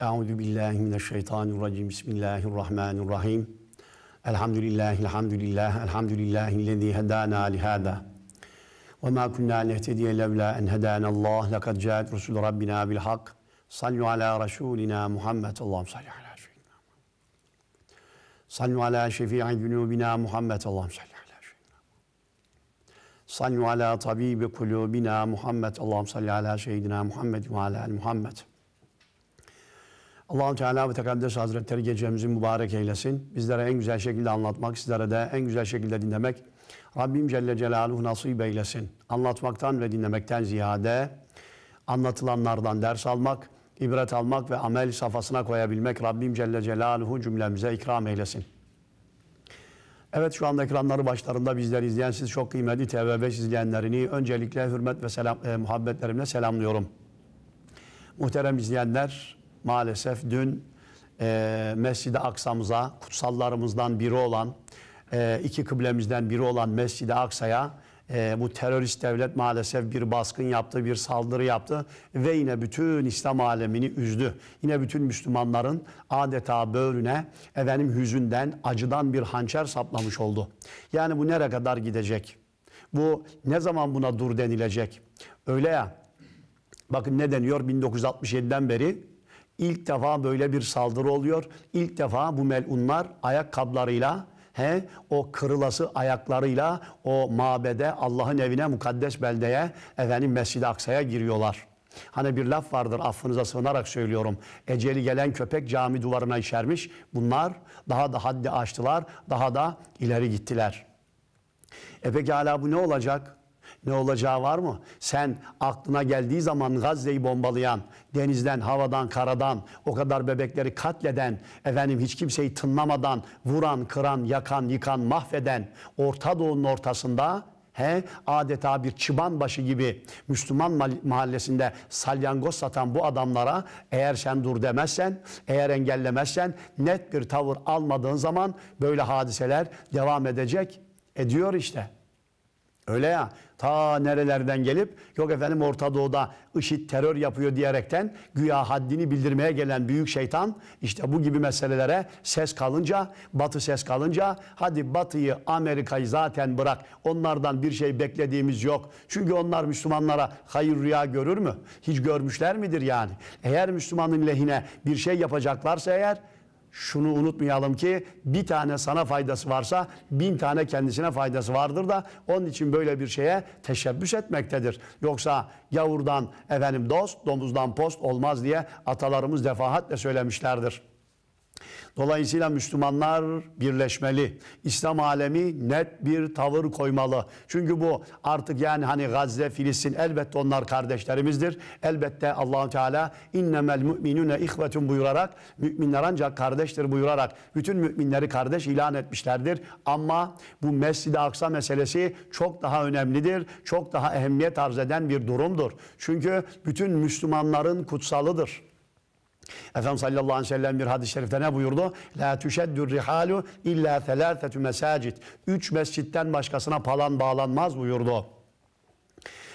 Euzu billahi mineşşeytanirracim. Bismillahirrahmanirrahim. Elhamdülillah, elhamdülillah, elhamdülillahi lezî hedâna lihâdâ. Ve mâ kunnâ nehtediye levlâ en hedânallâh. Lekad câet Resul Rabbina bil hak. Sallu ala Resulina Muhammed. Allahum salli ala seyyidina Sallu ala şefii cunubina Muhammed. Allahum salli ala seyyidina Sallu ala tabibi kulubina Muhammed. Allahum salli ala seyyidina Muhammed ve ala Muhammed. allah Teala ve Tekaddes Hazretleri gecemizi mübarek eylesin. Bizlere en güzel şekilde anlatmak, sizlere de en güzel şekilde dinlemek Rabbim Celle Celaluhu nasip eylesin. Anlatmaktan ve dinlemekten ziyade anlatılanlardan ders almak, ibret almak ve amel safhasına koyabilmek Rabbim Celle Celaluhu cümlemize ikram eylesin. Evet şu anda ekranları başlarında bizleri izleyen siz çok kıymetli TV5 izleyenlerini öncelikle hürmet ve selam, e, muhabbetlerimle selamlıyorum. Muhterem izleyenler, maalesef dün e, Mescid-i Aksa'mıza kutsallarımızdan biri olan e, iki kıblemizden biri olan Mescid-i Aksa'ya e, bu terörist devlet maalesef bir baskın yaptı, bir saldırı yaptı ve yine bütün İslam alemini üzdü. Yine bütün Müslümanların adeta böğrüne efendim hüzünden, acıdan bir hançer saplamış oldu. Yani bu nereye kadar gidecek? Bu ne zaman buna dur denilecek? Öyle ya. Bakın ne deniyor 1967'den beri İlk defa böyle bir saldırı oluyor. İlk defa bu melunlar ayakkabılarıyla He, o kırılası ayaklarıyla o mabede Allah'ın evine mukaddes beldeye efendim Mescid-i Aksa'ya giriyorlar. Hani bir laf vardır affınıza sığınarak söylüyorum. Eceli gelen köpek cami duvarına işermiş. Bunlar daha da haddi aştılar, daha da ileri gittiler. E peki hala bu ne olacak? Ne olacağı var mı? Sen aklına geldiği zaman Gazze'yi bombalayan, denizden, havadan, karadan, o kadar bebekleri katleden, efendim hiç kimseyi tınlamadan, vuran, kıran, yakan, yıkan, mahveden, Orta Doğu'nun ortasında he, adeta bir çıban başı gibi Müslüman mahallesinde salyangoz satan bu adamlara eğer sen dur demezsen, eğer engellemezsen, net bir tavır almadığın zaman böyle hadiseler devam edecek. Ediyor işte. Öyle ya ta nerelerden gelip yok efendim Orta Doğu'da IŞİD terör yapıyor diyerekten güya haddini bildirmeye gelen büyük şeytan işte bu gibi meselelere ses kalınca batı ses kalınca hadi batıyı Amerika'yı zaten bırak onlardan bir şey beklediğimiz yok. Çünkü onlar Müslümanlara hayır rüya görür mü? Hiç görmüşler midir yani? Eğer Müslümanın lehine bir şey yapacaklarsa eğer şunu unutmayalım ki bir tane sana faydası varsa bin tane kendisine faydası vardır da onun için böyle bir şeye teşebbüs etmektedir. Yoksa gavurdan efendim dost, domuzdan post olmaz diye atalarımız defaatle söylemişlerdir. Dolayısıyla Müslümanlar birleşmeli. İslam alemi net bir tavır koymalı. Çünkü bu artık yani hani Gazze, Filistin elbette onlar kardeşlerimizdir. Elbette Allahu Teala innemel müminune ihvetun buyurarak müminler ancak kardeştir buyurarak bütün müminleri kardeş ilan etmişlerdir. Ama bu Mescid-i Aksa meselesi çok daha önemlidir. Çok daha ehemmiyet arz eden bir durumdur. Çünkü bütün Müslümanların kutsalıdır. Efendimiz sallallahu aleyhi ve sellem bir hadis-i şerifte ne buyurdu? La tüşeddür rihalu illa thelâfetü mesacit. Üç mescitten başkasına palan bağlanmaz buyurdu.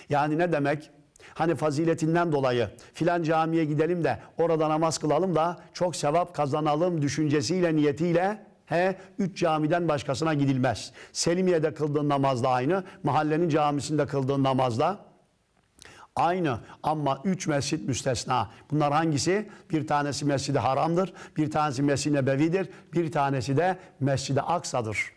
Yani ne demek? Hani faziletinden dolayı filan camiye gidelim de orada namaz kılalım da çok sevap kazanalım düşüncesiyle niyetiyle He, üç camiden başkasına gidilmez. Selimiye'de kıldığın namazla aynı, mahallenin camisinde kıldığın namazla Aynı ama üç mescit müstesna. Bunlar hangisi? Bir tanesi mescid Haram'dır, bir tanesi mescid bevidir, bir tanesi de mescid Aksa'dır.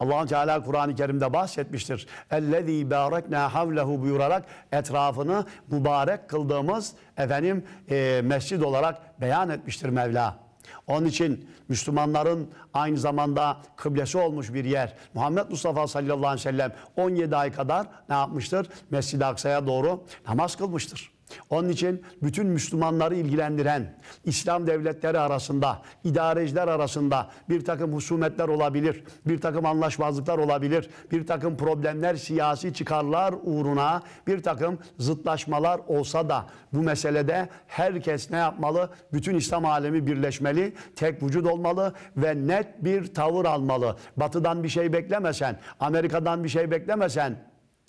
allah Teala Kur'an-ı Kerim'de bahsetmiştir. اَلَّذ۪ي بَارَكْنَا حَوْلَهُ buyurarak etrafını mübarek kıldığımız efendim e, mescid olarak beyan etmiştir Mevla. Onun için Müslümanların aynı zamanda kıblesi olmuş bir yer. Muhammed Mustafa sallallahu aleyhi ve sellem 17 ay kadar ne yapmıştır? Mescid-i Aksa'ya doğru namaz kılmıştır. Onun için bütün Müslümanları ilgilendiren İslam devletleri arasında, idareciler arasında bir takım husumetler olabilir, bir takım anlaşmazlıklar olabilir, bir takım problemler siyasi çıkarlar uğruna bir takım zıtlaşmalar olsa da bu meselede herkes ne yapmalı? Bütün İslam alemi birleşmeli, tek vücut olmalı ve net bir tavır almalı. Batı'dan bir şey beklemesen, Amerika'dan bir şey beklemesen,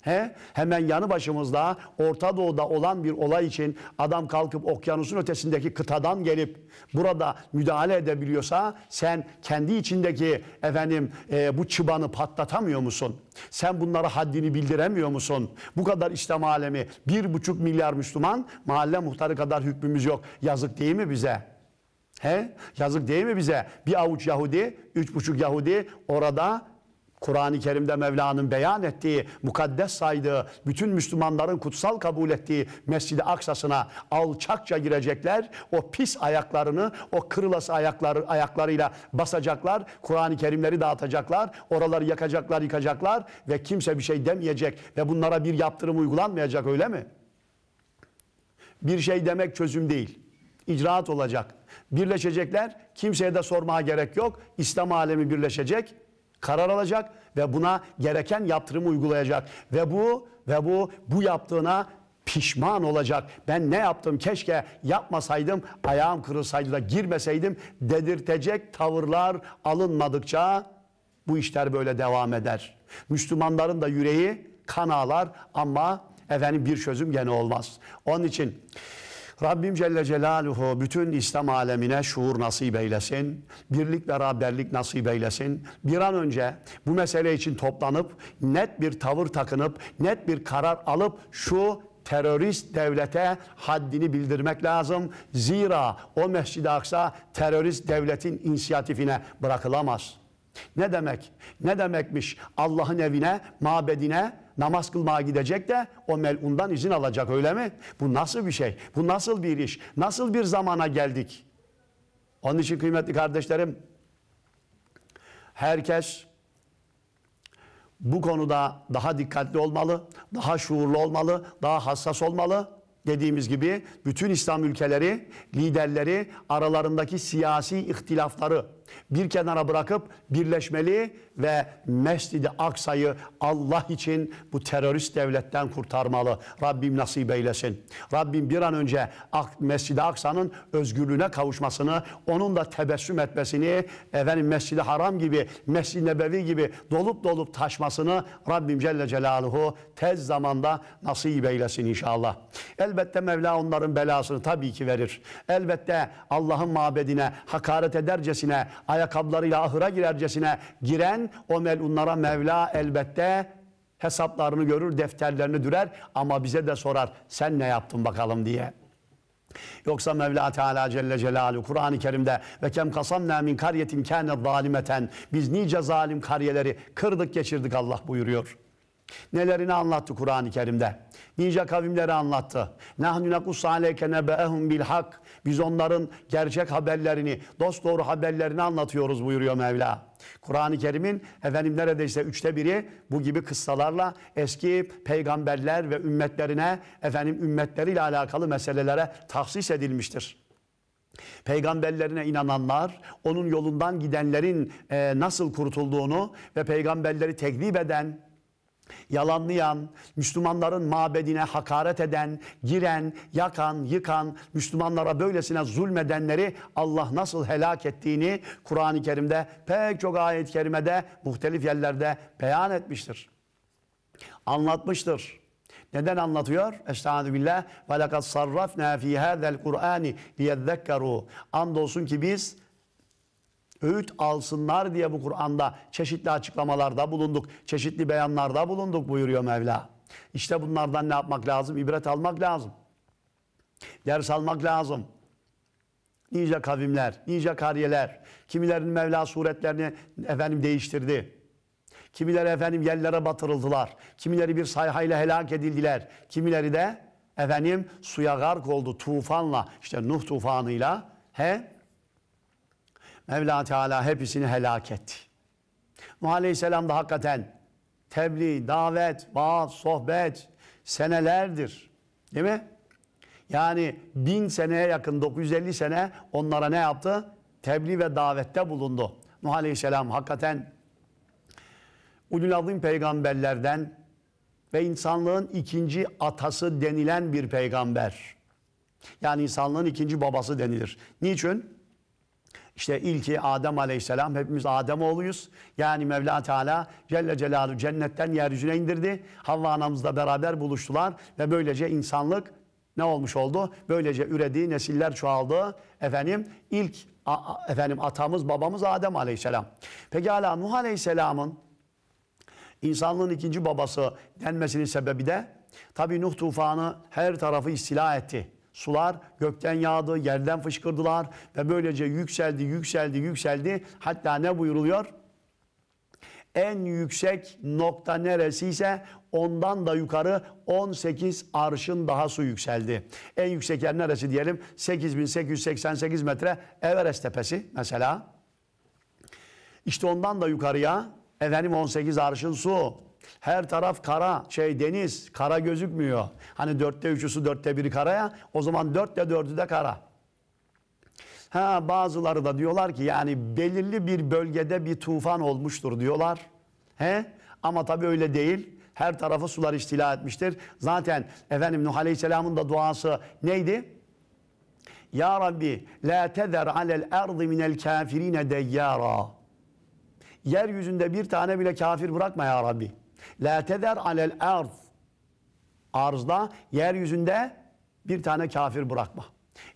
He? Hemen yanı başımızda Orta Doğu'da olan bir olay için adam kalkıp okyanusun ötesindeki kıtadan gelip burada müdahale edebiliyorsa sen kendi içindeki efendim e, bu çıbanı patlatamıyor musun? Sen bunlara haddini bildiremiyor musun? Bu kadar İslam alemi bir buçuk milyar Müslüman mahalle muhtarı kadar hükmümüz yok. Yazık değil mi bize? He? Yazık değil mi bize? Bir avuç Yahudi, üç buçuk Yahudi orada Kur'an-ı Kerim'de Mevla'nın beyan ettiği, mukaddes saydığı, bütün Müslümanların kutsal kabul ettiği Mescid-i Aksa'sına alçakça girecekler. O pis ayaklarını, o kırılası ayakları, ayaklarıyla basacaklar. Kur'an-ı Kerimleri dağıtacaklar. Oraları yakacaklar, yıkacaklar ve kimse bir şey demeyecek ve bunlara bir yaptırım uygulanmayacak öyle mi? Bir şey demek çözüm değil. İcraat olacak. Birleşecekler. Kimseye de sormaya gerek yok. İslam alemi birleşecek karar alacak ve buna gereken yaptırımı uygulayacak ve bu ve bu bu yaptığına pişman olacak. Ben ne yaptım keşke yapmasaydım, ayağım kırılsaydı da girmeseydim dedirtecek tavırlar alınmadıkça bu işler böyle devam eder. Müslümanların da yüreği kan ağlar ama efendim bir çözüm gene olmaz. Onun için Rabbim Celle Celaluhu bütün İslam alemine şuur nasip eylesin. Birlik beraberlik nasip eylesin. Bir an önce bu mesele için toplanıp net bir tavır takınıp net bir karar alıp şu terörist devlete haddini bildirmek lazım. Zira o Mescid-i Aksa terörist devletin inisiyatifine bırakılamaz.'' Ne demek? Ne demekmiş Allah'ın evine, mabedine namaz kılmaya gidecek de o melundan izin alacak öyle mi? Bu nasıl bir şey? Bu nasıl bir iş? Nasıl bir zamana geldik? Onun için kıymetli kardeşlerim herkes bu konuda daha dikkatli olmalı, daha şuurlu olmalı, daha hassas olmalı. Dediğimiz gibi bütün İslam ülkeleri, liderleri aralarındaki siyasi ihtilafları bir kenara bırakıp birleşmeli ve Mescid-i Aksa'yı Allah için bu terörist devletten kurtarmalı. Rabbim nasip eylesin. Rabbim bir an önce Mescid-i Aksa'nın özgürlüğüne kavuşmasını, onun da tebessüm etmesini, efendim Mescid-i Haram gibi, Mescid-i Nebevi gibi dolup dolup taşmasını Rabbim Celle Celaluhu tez zamanda nasip eylesin inşallah. Elbette Mevla onların belasını tabii ki verir. Elbette Allah'ın mabedine hakaret edercesine, ayakkabılarıyla ahıra girercesine giren giderken o melunlara Mevla elbette hesaplarını görür, defterlerini dürer ama bize de sorar sen ne yaptın bakalım diye. Yoksa Mevla Teala Celle Celaluhu Kur'an-ı Kerim'de ve kem kasamna min karyetin kâne zalimeten biz nice zalim kariyeleri kırdık geçirdik Allah buyuruyor. Nelerini anlattı Kur'an-ı Kerim'de. Nice kavimleri anlattı. Nahnu nakus aleyke nebe'ehum bil hak. Biz onların gerçek haberlerini, dost doğru haberlerini anlatıyoruz buyuruyor Mevla. Kur'an-ı Kerim'in efendim neredeyse üçte biri bu gibi kıssalarla eski peygamberler ve ümmetlerine efendim ümmetleriyle alakalı meselelere tahsis edilmiştir. Peygamberlerine inananlar, onun yolundan gidenlerin e, nasıl kurtulduğunu ve peygamberleri tekzip eden, yalanlayan, Müslümanların mabedine hakaret eden, giren, yakan, yıkan, Müslümanlara böylesine zulmedenleri Allah nasıl helak ettiğini Kur'an-ı Kerim'de pek çok ayet-i kerimede muhtelif yerlerde beyan etmiştir. Anlatmıştır. Neden anlatıyor? Estağfirullah. billah. Ve lekad sarrafna fî hâzel Kur'âni liyezzekkerû. Andolsun ki biz öğüt alsınlar diye bu Kur'an'da çeşitli açıklamalarda bulunduk, çeşitli beyanlarda bulunduk buyuruyor Mevla. İşte bunlardan ne yapmak lazım? İbret almak lazım. Ders almak lazım. Nice kavimler, nice kariyeler, kimilerin Mevla suretlerini efendim değiştirdi. Kimileri efendim yerlere batırıldılar. Kimileri bir sayhayla helak edildiler. Kimileri de efendim suya gark oldu tufanla işte Nuh tufanıyla he Mevla Teala hepsini helak etti. Nuh Aleyhisselam da hakikaten tebliğ, davet, vaaz, sohbet senelerdir. Değil mi? Yani bin seneye yakın 950 sene onlara ne yaptı? Tebliğ ve davette bulundu. Nuh Aleyhisselam hakikaten ulul azim peygamberlerden ve insanlığın ikinci atası denilen bir peygamber. Yani insanlığın ikinci babası denilir. Niçin? İşte ilki Adem Aleyhisselam hepimiz Adem oğluyuz. Yani Mevla Teala Celle Celaluhu cennetten yeryüzüne indirdi. Havva anamızla beraber buluştular ve böylece insanlık ne olmuş oldu? Böylece üredi, nesiller çoğaldı. Efendim ilk efendim atamız babamız Adem Aleyhisselam. Pekala Nuh Aleyhisselam'ın insanlığın ikinci babası denmesinin sebebi de tabi Nuh tufanı her tarafı istila etti. Sular gökten yağdı, yerden fışkırdılar ve böylece yükseldi, yükseldi, yükseldi. Hatta ne buyuruluyor? En yüksek nokta neresi ise, ondan da yukarı 18 arşın daha su yükseldi. En yüksek yer neresi diyelim? 8888 metre Everest tepesi mesela. İşte ondan da yukarıya efendim 18 arşın su. Her taraf kara, şey deniz, kara gözükmüyor. Hani dörtte üçü su, dörtte biri kara ya o zaman dörtte dördü de kara. Ha, bazıları da diyorlar ki yani belirli bir bölgede bir tufan olmuştur diyorlar. He? Ama tabii öyle değil. Her tarafı sular istila etmiştir. Zaten efendim Nuh Aleyhisselam'ın da duası neydi? Ya Rabbi la tezer alel erdi minel kafirine deyyara. Yeryüzünde bir tane bile kafir bırakma ya Rabbi. La teder alel arz. Arzda, yeryüzünde bir tane kafir bırakma.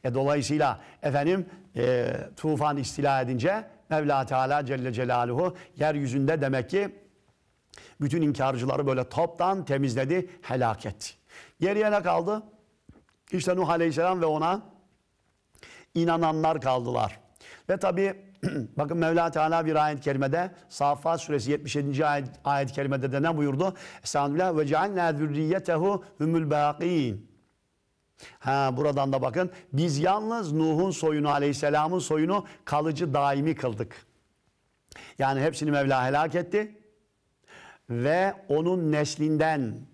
E dolayısıyla efendim e, tufan istila edince Mevla Teala Celle Celaluhu yeryüzünde demek ki bütün inkarcıları böyle toptan temizledi, helak etti. Geriye ne kaldı? İşte Nuh Aleyhisselam ve ona inananlar kaldılar. Ve tabii. bakın Mevla Teala bir ayet-i kerimede Saffat suresi 77. ayet, ayet-i kerimede de ne buyurdu? Estağfirullah ve cealna zürriyetehu humul baqin. Ha buradan da bakın biz yalnız Nuh'un soyunu aleyhisselamın soyunu kalıcı daimi kıldık. Yani hepsini Mevla helak etti ve onun neslinden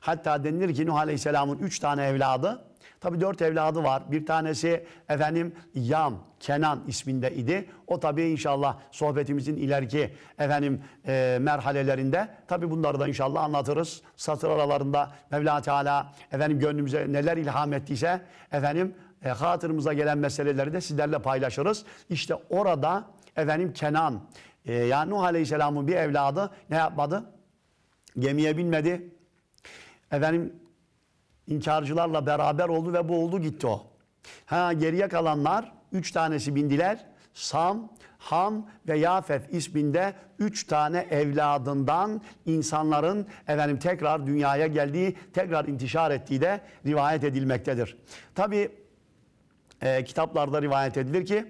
hatta denilir ki Nuh aleyhisselamın üç tane evladı Tabi dört evladı var. Bir tanesi efendim Yam, Kenan isminde idi. O tabi inşallah sohbetimizin ileriki efendim e, merhalelerinde tabi bunları da inşallah anlatırız. Satır aralarında Mevla Teala efendim gönlümüze neler ilham ettiyse efendim e, hatırımıza gelen meseleleri de sizlerle paylaşırız. İşte orada efendim Kenan e, yani Nuh Aleyhisselam'ın bir evladı ne yapmadı? Gemiye binmedi. Efendim İnkarcılarla beraber oldu ve bu oldu gitti o. Ha geriye kalanlar üç tanesi bindiler. Sam, Ham ve Yafet isminde üç tane evladından insanların efendim tekrar dünyaya geldiği, tekrar intişar ettiği de rivayet edilmektedir. Tabi e, kitaplarda rivayet edilir ki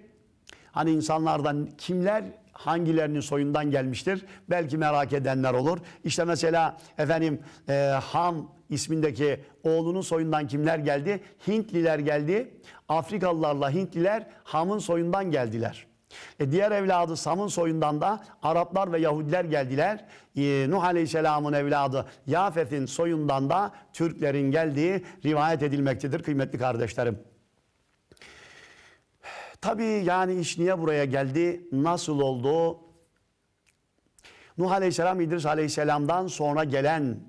hani insanlardan kimler hangilerinin soyundan gelmiştir? Belki merak edenler olur. İşte mesela efendim e, Han ismindeki oğlunun soyundan kimler geldi? Hintliler geldi. Afrikalılarla Hintliler Ham'ın soyundan geldiler. E diğer evladı Sam'ın soyundan da Araplar ve Yahudiler geldiler. E, Nuh Aleyhisselam'ın evladı Yafet'in soyundan da Türklerin geldiği rivayet edilmektedir kıymetli kardeşlerim. Tabii yani iş niye buraya geldi, nasıl oldu? Nuh Aleyhisselam İdris Aleyhisselam'dan sonra gelen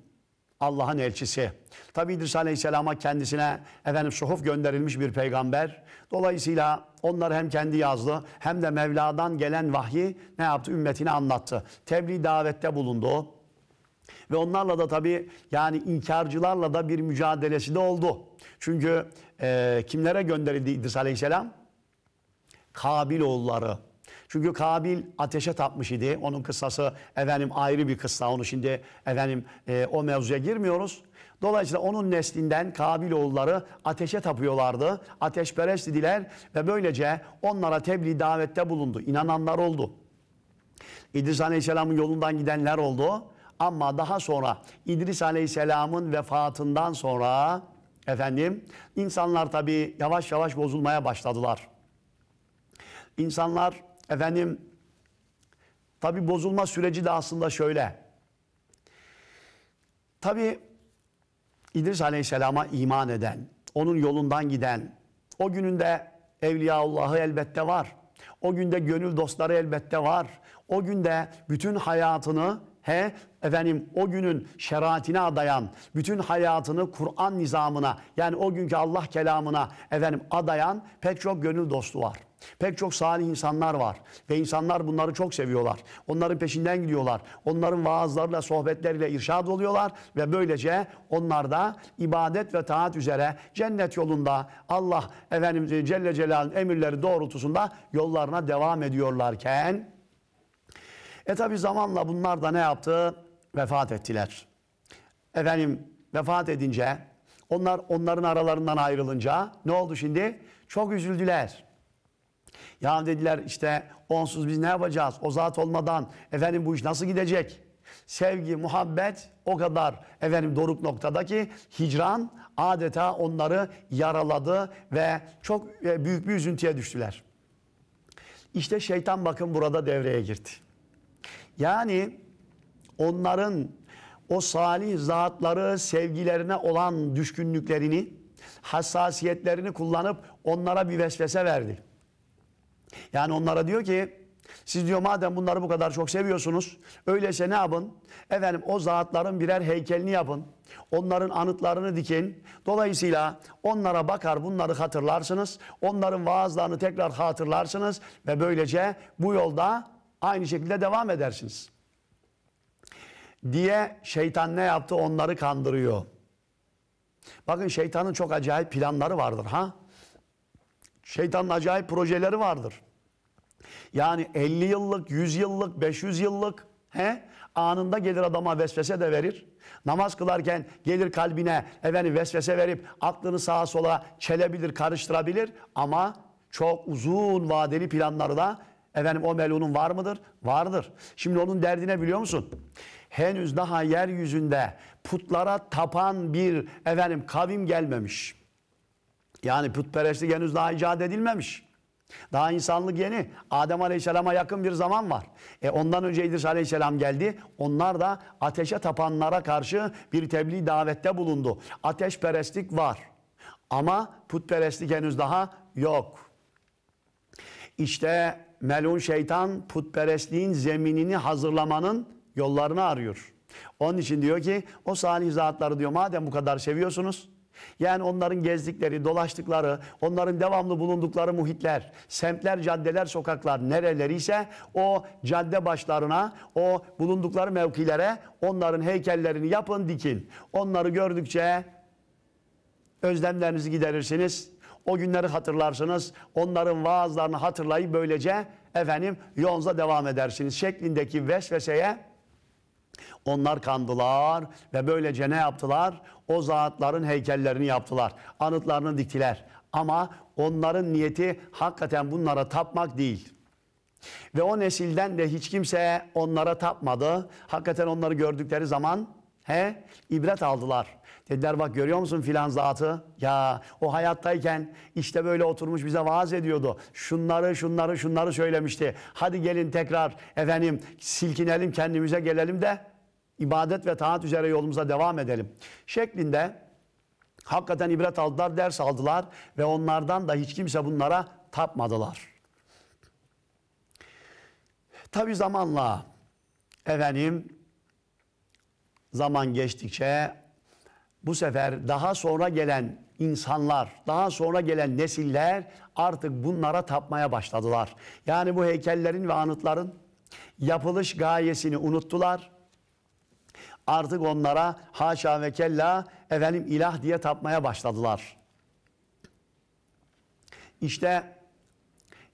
Allah'ın elçisi. Tabi İdris Aleyhisselam'a kendisine efendim suhuf gönderilmiş bir peygamber. Dolayısıyla onlar hem kendi yazdı hem de Mevla'dan gelen vahyi ne yaptı? ümmetini anlattı. Tebliğ davette bulundu. Ve onlarla da tabi yani inkarcılarla da bir mücadelesi de oldu. Çünkü e, kimlere gönderildi İdris Aleyhisselam? Kabil Kabiloğulları. Çünkü Kabil ateşe tapmış idi. Onun kıssası efendim ayrı bir kıssa. Onu şimdi efendim e, o mevzuya girmiyoruz. Dolayısıyla onun neslinden Kabil Kabiloğulları ateşe tapıyorlardı. Ateşperest idiler ve böylece onlara tebliğ davette bulundu. İnananlar oldu. İdris Aleyhisselam'ın yolundan gidenler oldu. Ama daha sonra İdris Aleyhisselam'ın vefatından sonra efendim insanlar tabii yavaş yavaş bozulmaya başladılar. İnsanlar efendim tabi bozulma süreci de aslında şöyle. Tabi İdris Aleyhisselam'a iman eden, onun yolundan giden, o gününde Evliyaullah'ı elbette var. O günde gönül dostları elbette var. O günde bütün hayatını He efendim o günün şeriatine adayan, bütün hayatını Kur'an nizamına yani o günkü Allah kelamına efendim adayan pek çok gönül dostu var. Pek çok salih insanlar var ve insanlar bunları çok seviyorlar. Onların peşinden gidiyorlar. Onların vaazlarıyla, sohbetleriyle irşad oluyorlar ve böylece onlar da ibadet ve taat üzere cennet yolunda Allah efendim Celle Celal'in emirleri doğrultusunda yollarına devam ediyorlarken e tabi zamanla bunlar da ne yaptı? Vefat ettiler. Efendim vefat edince onlar onların aralarından ayrılınca ne oldu şimdi? Çok üzüldüler. Ya dediler işte onsuz biz ne yapacağız? O zat olmadan efendim bu iş nasıl gidecek? Sevgi, muhabbet o kadar efendim doruk noktadaki hicran adeta onları yaraladı ve çok e, büyük bir üzüntüye düştüler. İşte şeytan bakın burada devreye girdi. Yani onların o salih zatları sevgilerine olan düşkünlüklerini, hassasiyetlerini kullanıp onlara bir vesvese verdi. Yani onlara diyor ki siz diyor madem bunları bu kadar çok seviyorsunuz öyleyse ne yapın? Efendim o zatların birer heykelini yapın. Onların anıtlarını dikin. Dolayısıyla onlara bakar bunları hatırlarsınız. Onların vaazlarını tekrar hatırlarsınız ve böylece bu yolda Aynı şekilde devam edersiniz. Diye şeytan ne yaptı onları kandırıyor. Bakın şeytanın çok acayip planları vardır ha. Şeytanın acayip projeleri vardır. Yani 50 yıllık, 100 yıllık, 500 yıllık he? anında gelir adama vesvese de verir. Namaz kılarken gelir kalbine efendim vesvese verip aklını sağa sola çelebilir, karıştırabilir ama çok uzun vadeli planları da Efendim o melunun var mıdır? Vardır. Şimdi onun derdine biliyor musun? Henüz daha yeryüzünde putlara tapan bir efendim kavim gelmemiş. Yani putperestlik henüz daha icat edilmemiş. Daha insanlık yeni. Adem Aleyhisselam'a yakın bir zaman var. E ondan önce İdris Aleyhisselam geldi. Onlar da ateşe tapanlara karşı bir tebliğ davette bulundu. Ateşperestlik var. Ama putperestlik henüz daha yok. İşte melun şeytan putperestliğin zeminini hazırlamanın yollarını arıyor. Onun için diyor ki o salih zatları diyor madem bu kadar seviyorsunuz yani onların gezdikleri, dolaştıkları, onların devamlı bulundukları muhitler, semtler, caddeler, sokaklar nereleri ise o cadde başlarına, o bulundukları mevkilere onların heykellerini yapın, dikin. Onları gördükçe özlemlerinizi giderirsiniz. O günleri hatırlarsınız. Onların vaazlarını hatırlayıp böylece efendim yolunuza devam edersiniz şeklindeki vesveseye onlar kandılar ve böylece ne yaptılar? O zatların heykellerini yaptılar. Anıtlarını diktiler. Ama onların niyeti hakikaten bunlara tapmak değil. Ve o nesilden de hiç kimse onlara tapmadı. Hakikaten onları gördükleri zaman he ibret aldılar. Dediler bak görüyor musun filan zatı? Ya o hayattayken işte böyle oturmuş bize vaaz ediyordu. Şunları şunları şunları söylemişti. Hadi gelin tekrar efendim silkinelim kendimize gelelim de ibadet ve taat üzere yolumuza devam edelim. Şeklinde hakikaten ibret aldılar, ders aldılar ve onlardan da hiç kimse bunlara tapmadılar. Tabi zamanla efendim zaman geçtikçe bu sefer daha sonra gelen insanlar, daha sonra gelen nesiller artık bunlara tapmaya başladılar. Yani bu heykellerin ve anıtların yapılış gayesini unuttular. Artık onlara haşa ve kella efendim ilah diye tapmaya başladılar. İşte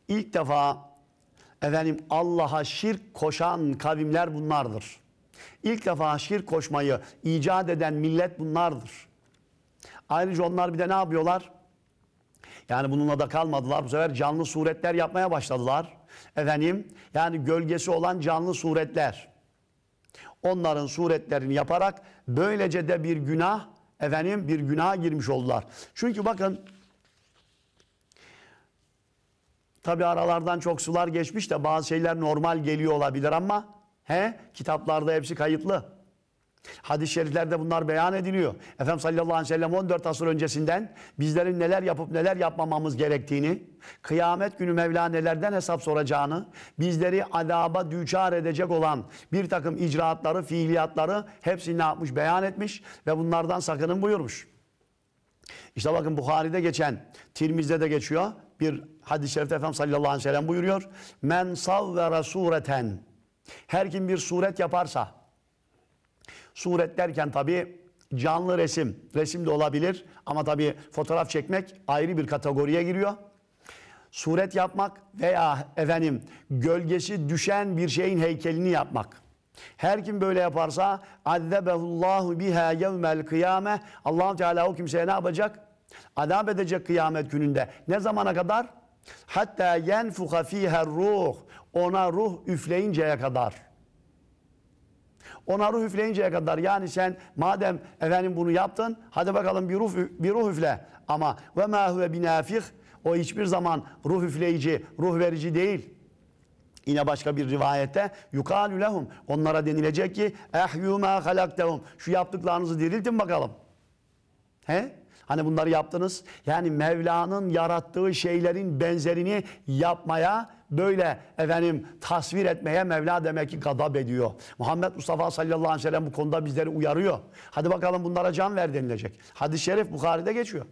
ilk defa efendim Allah'a şirk koşan kavimler bunlardır. İlk defa şirk koşmayı icat eden millet bunlardır. Ayrıca onlar bir de ne yapıyorlar? Yani bununla da kalmadılar. Bu sefer canlı suretler yapmaya başladılar. Efendim yani gölgesi olan canlı suretler. Onların suretlerini yaparak böylece de bir günah efendim bir günah girmiş oldular. Çünkü bakın tabi aralardan çok sular geçmiş de bazı şeyler normal geliyor olabilir ama He? Kitaplarda hepsi kayıtlı. Hadis-i şeriflerde bunlar beyan ediliyor. Efendim sallallahu aleyhi ve sellem 14 asır öncesinden bizlerin neler yapıp neler yapmamamız gerektiğini, kıyamet günü Mevla nelerden hesap soracağını, bizleri adaba düçar edecek olan bir takım icraatları, fiiliyatları hepsini ne yapmış? Beyan etmiş ve bunlardan sakının buyurmuş. İşte bakın Bukhari'de geçen, Tirmiz'de de geçiyor. Bir hadis-i şerifte Efendimiz sallallahu aleyhi ve sellem buyuruyor. Men savvere sureten her kim bir suret yaparsa, suret derken tabi canlı resim, resim de olabilir ama tabi fotoğraf çekmek ayrı bir kategoriye giriyor. Suret yapmak veya efendim gölgesi düşen bir şeyin heykelini yapmak. Her kim böyle yaparsa azzebehullahu biha yevmel kıyame Allah Teala o kimseye ne yapacak? Adam edecek kıyamet gününde. Ne zamana kadar? Hatta yenfuha fiha ruh. Ona ruh üfleyinceye kadar. Ona ruh üfleyinceye kadar. Yani sen madem efendim bunu yaptın, hadi bakalım bir ruh bir ruh üfle. Ama ve ma huve binafih o hiçbir zaman ruh üfleyici, ruh verici değil. Yine başka bir rivayette yukalü lehum onlara denilecek ki ehyu ma halaktehum şu yaptıklarınızı diriltin bakalım. He? Hani bunları yaptınız. Yani Mevla'nın yarattığı şeylerin benzerini yapmaya böyle efendim tasvir etmeye Mevla demek ki gadab ediyor. Muhammed Mustafa sallallahu aleyhi ve sellem bu konuda bizleri uyarıyor. Hadi bakalım bunlara can ver denilecek. Hadis-i şerif Bukhari'de geçiyor.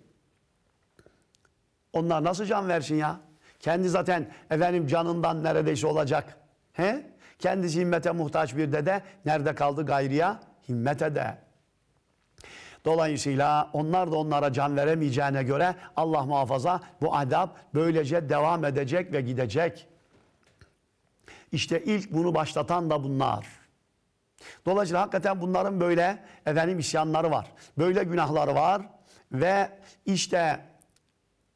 Onlar nasıl can versin ya? Kendi zaten efendim canından neredeyse olacak. He? Kendisi himmete muhtaç bir dede nerede kaldı gayriya? Himmete de. Dolayısıyla onlar da onlara can veremeyeceğine göre Allah muhafaza bu adab böylece devam edecek ve gidecek. İşte ilk bunu başlatan da bunlar. Dolayısıyla hakikaten bunların böyle efendim isyanları var. Böyle günahları var ve işte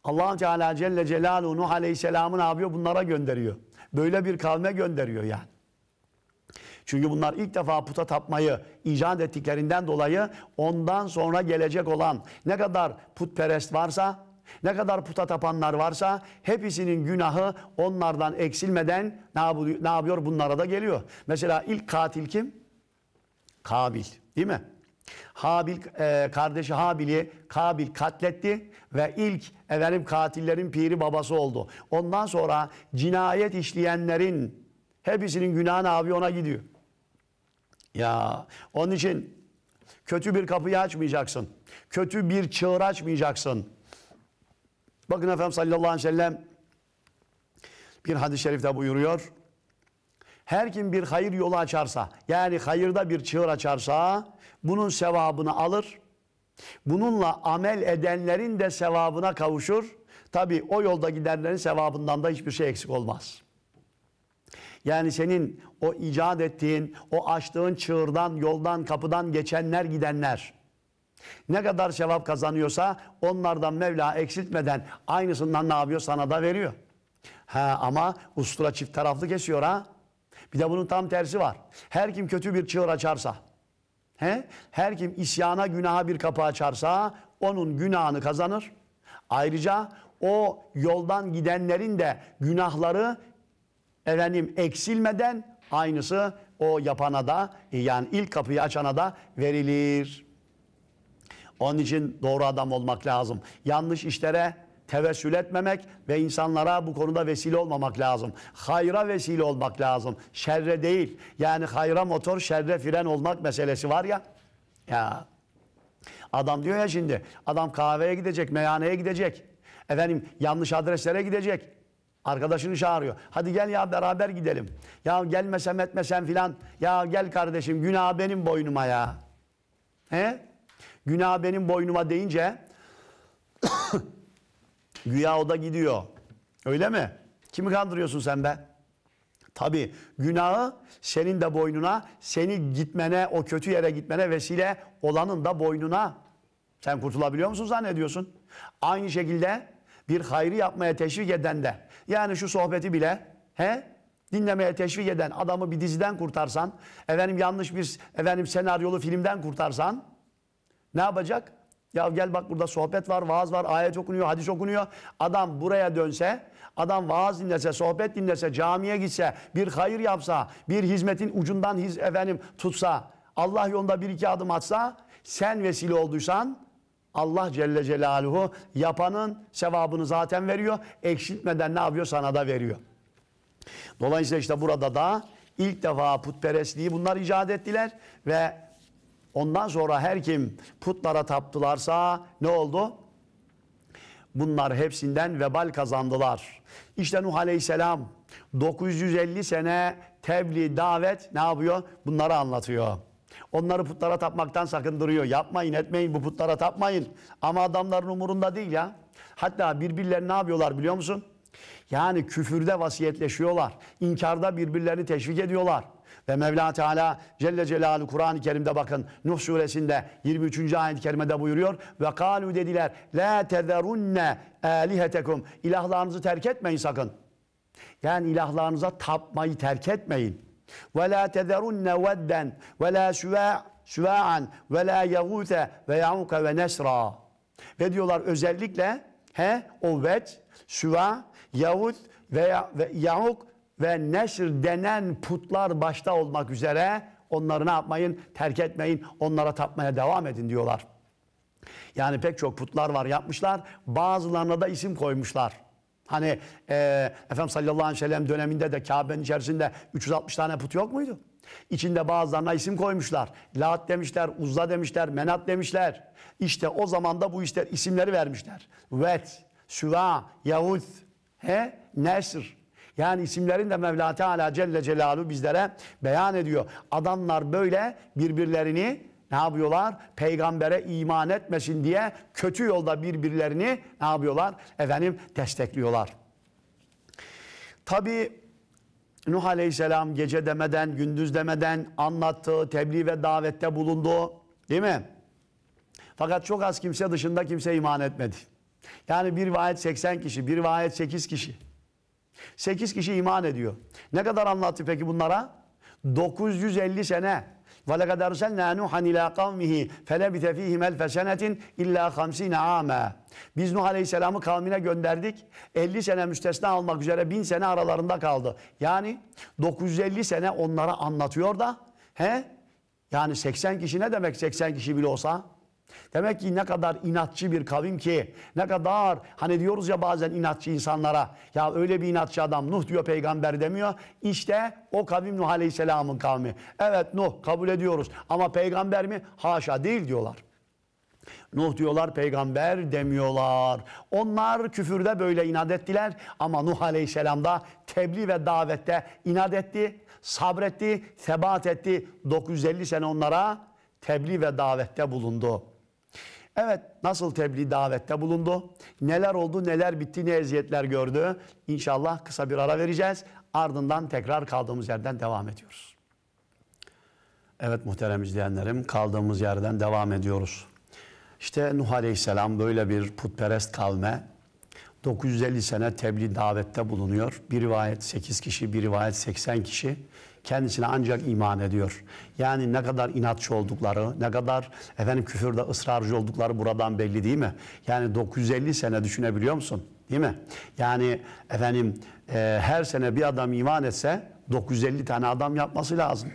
allah Teala Celle Celaluhu Nuh Aleyhisselam'ın abiyo bunlara gönderiyor. Böyle bir kavme gönderiyor yani. Çünkü bunlar ilk defa puta tapmayı icat ettiklerinden dolayı ondan sonra gelecek olan ne kadar putperest varsa ne kadar puta tapanlar varsa hepsinin günahı onlardan eksilmeden ne yapıyor bunlara da geliyor. Mesela ilk katil kim? Kabil değil mi? Habil e, kardeşi Habil'i Kabil katletti ve ilk efendim katillerin piri babası oldu. Ondan sonra cinayet işleyenlerin hepsinin günahı abi ona gidiyor. Ya onun için kötü bir kapıyı açmayacaksın. Kötü bir çığır açmayacaksın. Bakın Efendimiz sallallahu aleyhi ve sellem bir hadis-i şerifte buyuruyor. Her kim bir hayır yolu açarsa, yani hayırda bir çığır açarsa bunun sevabını alır. Bununla amel edenlerin de sevabına kavuşur. Tabi o yolda gidenlerin sevabından da hiçbir şey eksik olmaz. Yani senin o icat ettiğin, o açtığın çığırdan, yoldan, kapıdan geçenler gidenler. Ne kadar sevap kazanıyorsa onlardan Mevla eksiltmeden aynısından ne yapıyor sana da veriyor. Ha, ama ustura çift taraflı kesiyor ha. Bir de bunun tam tersi var. Her kim kötü bir çığır açarsa, he? her kim isyana günaha bir kapı açarsa onun günahını kazanır. Ayrıca o yoldan gidenlerin de günahları efendim eksilmeden Aynısı o yapana da yani ilk kapıyı açana da verilir. Onun için doğru adam olmak lazım. Yanlış işlere tevessül etmemek ve insanlara bu konuda vesile olmamak lazım. Hayra vesile olmak lazım. Şerre değil. Yani hayra motor, şerre fren olmak meselesi var ya. Ya adam diyor ya şimdi adam kahveye gidecek, meyhaneye gidecek. Efendim yanlış adreslere gidecek. Arkadaşını çağırıyor. Hadi gel ya beraber gidelim. Ya gelmesem etmesem filan. Ya gel kardeşim günah benim boynuma ya. He? Günah benim boynuma deyince güya o da gidiyor. Öyle mi? Kimi kandırıyorsun sen be? Tabi günahı senin de boynuna, seni gitmene, o kötü yere gitmene vesile olanın da boynuna. Sen kurtulabiliyor musun zannediyorsun? Aynı şekilde bir hayrı yapmaya teşvik eden de yani şu sohbeti bile he dinlemeye teşvik eden adamı bir diziden kurtarsan efendim yanlış bir efendim senaryolu filmden kurtarsan ne yapacak? Ya gel bak burada sohbet var, vaaz var, ayet okunuyor, hadis okunuyor. Adam buraya dönse, adam vaaz dinlese, sohbet dinlese, camiye gitse, bir hayır yapsa, bir hizmetin ucundan hiz, efendim tutsa, Allah yolunda bir iki adım atsa, sen vesile olduysan Allah Celle Celaluhu yapanın sevabını zaten veriyor. Eksiltmeden ne yapıyor? Sana da veriyor. Dolayısıyla işte burada da ilk defa putperestliği bunlar icat ettiler ve ondan sonra her kim putlara taptılarsa ne oldu? Bunlar hepsinden vebal kazandılar. İşte Nuh Aleyhisselam 950 sene tebliğ, davet ne yapıyor? Bunları anlatıyor. Onları putlara tapmaktan sakındırıyor. Yapmayın etmeyin bu putlara tapmayın. Ama adamların umurunda değil ya. Hatta birbirlerine ne yapıyorlar biliyor musun? Yani küfürde vasiyetleşiyorlar. İnkarda birbirlerini teşvik ediyorlar. Ve Mevla Teala Celle Celaluhu Kur'an-ı Kerim'de bakın Nuh suresinde 23. ayet-i kerimede buyuruyor. Ve kalu dediler la tezerunne alihetekum ilahlarınızı terk etmeyin sakın. Yani ilahlarınıza tapmayı terk etmeyin. Ve la tezerunne vedden ve la süva'an ve la yagûte ve ya'uke ve nesra. Ve diyorlar özellikle he o ved, süva, yavut ve, ve yahuk ve neşr denen putlar başta olmak üzere onları ne yapmayın? Terk etmeyin. Onlara tapmaya devam edin diyorlar. Yani pek çok putlar var yapmışlar. Bazılarına da isim koymuşlar. Hani e, Efendimiz sallallahu aleyhi ve sellem döneminde de Kabe'nin içerisinde 360 tane put yok muydu? İçinde bazılarına isim koymuşlar. Laat demişler, Uzza demişler, Menat demişler. İşte o zaman da bu işte isimleri vermişler. Vet, Süva, Yahud, He, Nesr. Yani isimlerin de Mevla Teala Celle Celaluhu bizlere beyan ediyor. Adamlar böyle birbirlerini ne yapıyorlar? Peygambere iman etmesin diye kötü yolda birbirlerini ne yapıyorlar? Efendim destekliyorlar. Tabi Nuh Aleyhisselam gece demeden, gündüz demeden anlattı, tebliğ ve davette bulundu. Değil mi? Fakat çok az kimse dışında kimse iman etmedi. Yani bir vaat 80 kişi, bir vaat 8 kişi. 8 kişi iman ediyor. Ne kadar anlattı peki bunlara? 950 sene. وَلَقَدْ اَرْسَلْنَا نُوحًا اِلَى قَوْمِهِ فَلَبِثَ ف۪يهِمْ اَلْفَ سَنَةٍ اِلَّا خَمْس۪ينَ عَامًا Biz Nuh Aleyhisselam'ı kavmine gönderdik. 50 sene müstesna almak üzere 1000 sene aralarında kaldı. Yani 950 sene onlara anlatıyor da he? Yani 80 kişi ne demek 80 kişi bile olsa? Demek ki ne kadar inatçı bir kavim ki ne kadar hani diyoruz ya bazen inatçı insanlara ya öyle bir inatçı adam Nuh diyor peygamber demiyor. İşte o kavim Nuh Aleyhisselam'ın kavmi. Evet Nuh kabul ediyoruz ama peygamber mi? Haşa değil diyorlar. Nuh diyorlar peygamber demiyorlar. Onlar küfürde böyle inat ettiler ama Nuh Aleyhisselam'da tebliğ ve davette inat etti, sabretti, sebat etti. 950 sene onlara tebliğ ve davette bulundu. Evet nasıl tebliğ davette bulundu? Neler oldu, neler bitti, ne eziyetler gördü? İnşallah kısa bir ara vereceğiz. Ardından tekrar kaldığımız yerden devam ediyoruz. Evet muhterem izleyenlerim kaldığımız yerden devam ediyoruz. İşte Nuh Aleyhisselam böyle bir putperest kavme 950 sene tebliğ davette bulunuyor. Bir rivayet 8 kişi, bir rivayet 80 kişi. Kendisine ancak iman ediyor. Yani ne kadar inatçı oldukları, ne kadar efendim küfürde ısrarcı oldukları buradan belli değil mi? Yani 950 sene düşünebiliyor musun? Değil mi? Yani efendim e, her sene bir adam iman etse 950 tane adam yapması lazım.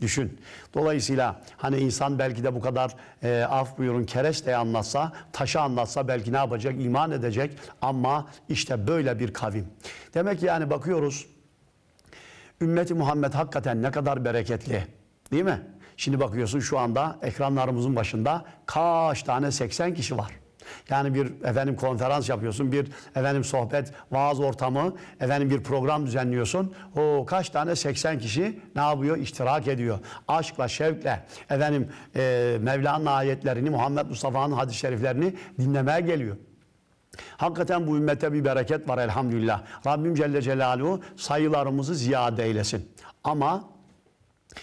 Düşün. Dolayısıyla hani insan belki de bu kadar e, af buyurun keresteye anlatsa, taşa anlatsa belki ne yapacak? İman edecek ama işte böyle bir kavim. Demek ki yani bakıyoruz ümmeti Muhammed hakikaten ne kadar bereketli. Değil mi? Şimdi bakıyorsun şu anda ekranlarımızın başında kaç tane 80 kişi var. Yani bir efendim konferans yapıyorsun, bir efendim sohbet, vaaz ortamı, efendim bir program düzenliyorsun. O kaç tane 80 kişi ne yapıyor? İştirak ediyor. Aşkla, şevkle efendim e, Mevla'nın ayetlerini, Muhammed Mustafa'nın hadis-i şeriflerini dinlemeye geliyor. Hakikaten bu ümmete bir bereket var elhamdülillah. Rabbim Celle Celaluhu sayılarımızı ziyade eylesin. Ama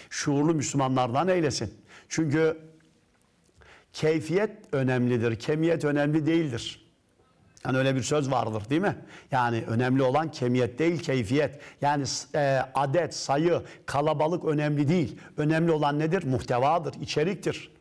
şuurlu Müslümanlardan eylesin. Çünkü keyfiyet önemlidir, kemiyet önemli değildir. Yani öyle bir söz vardır değil mi? Yani önemli olan kemiyet değil keyfiyet. Yani e, adet, sayı, kalabalık önemli değil. Önemli olan nedir? Muhtevadır, içeriktir.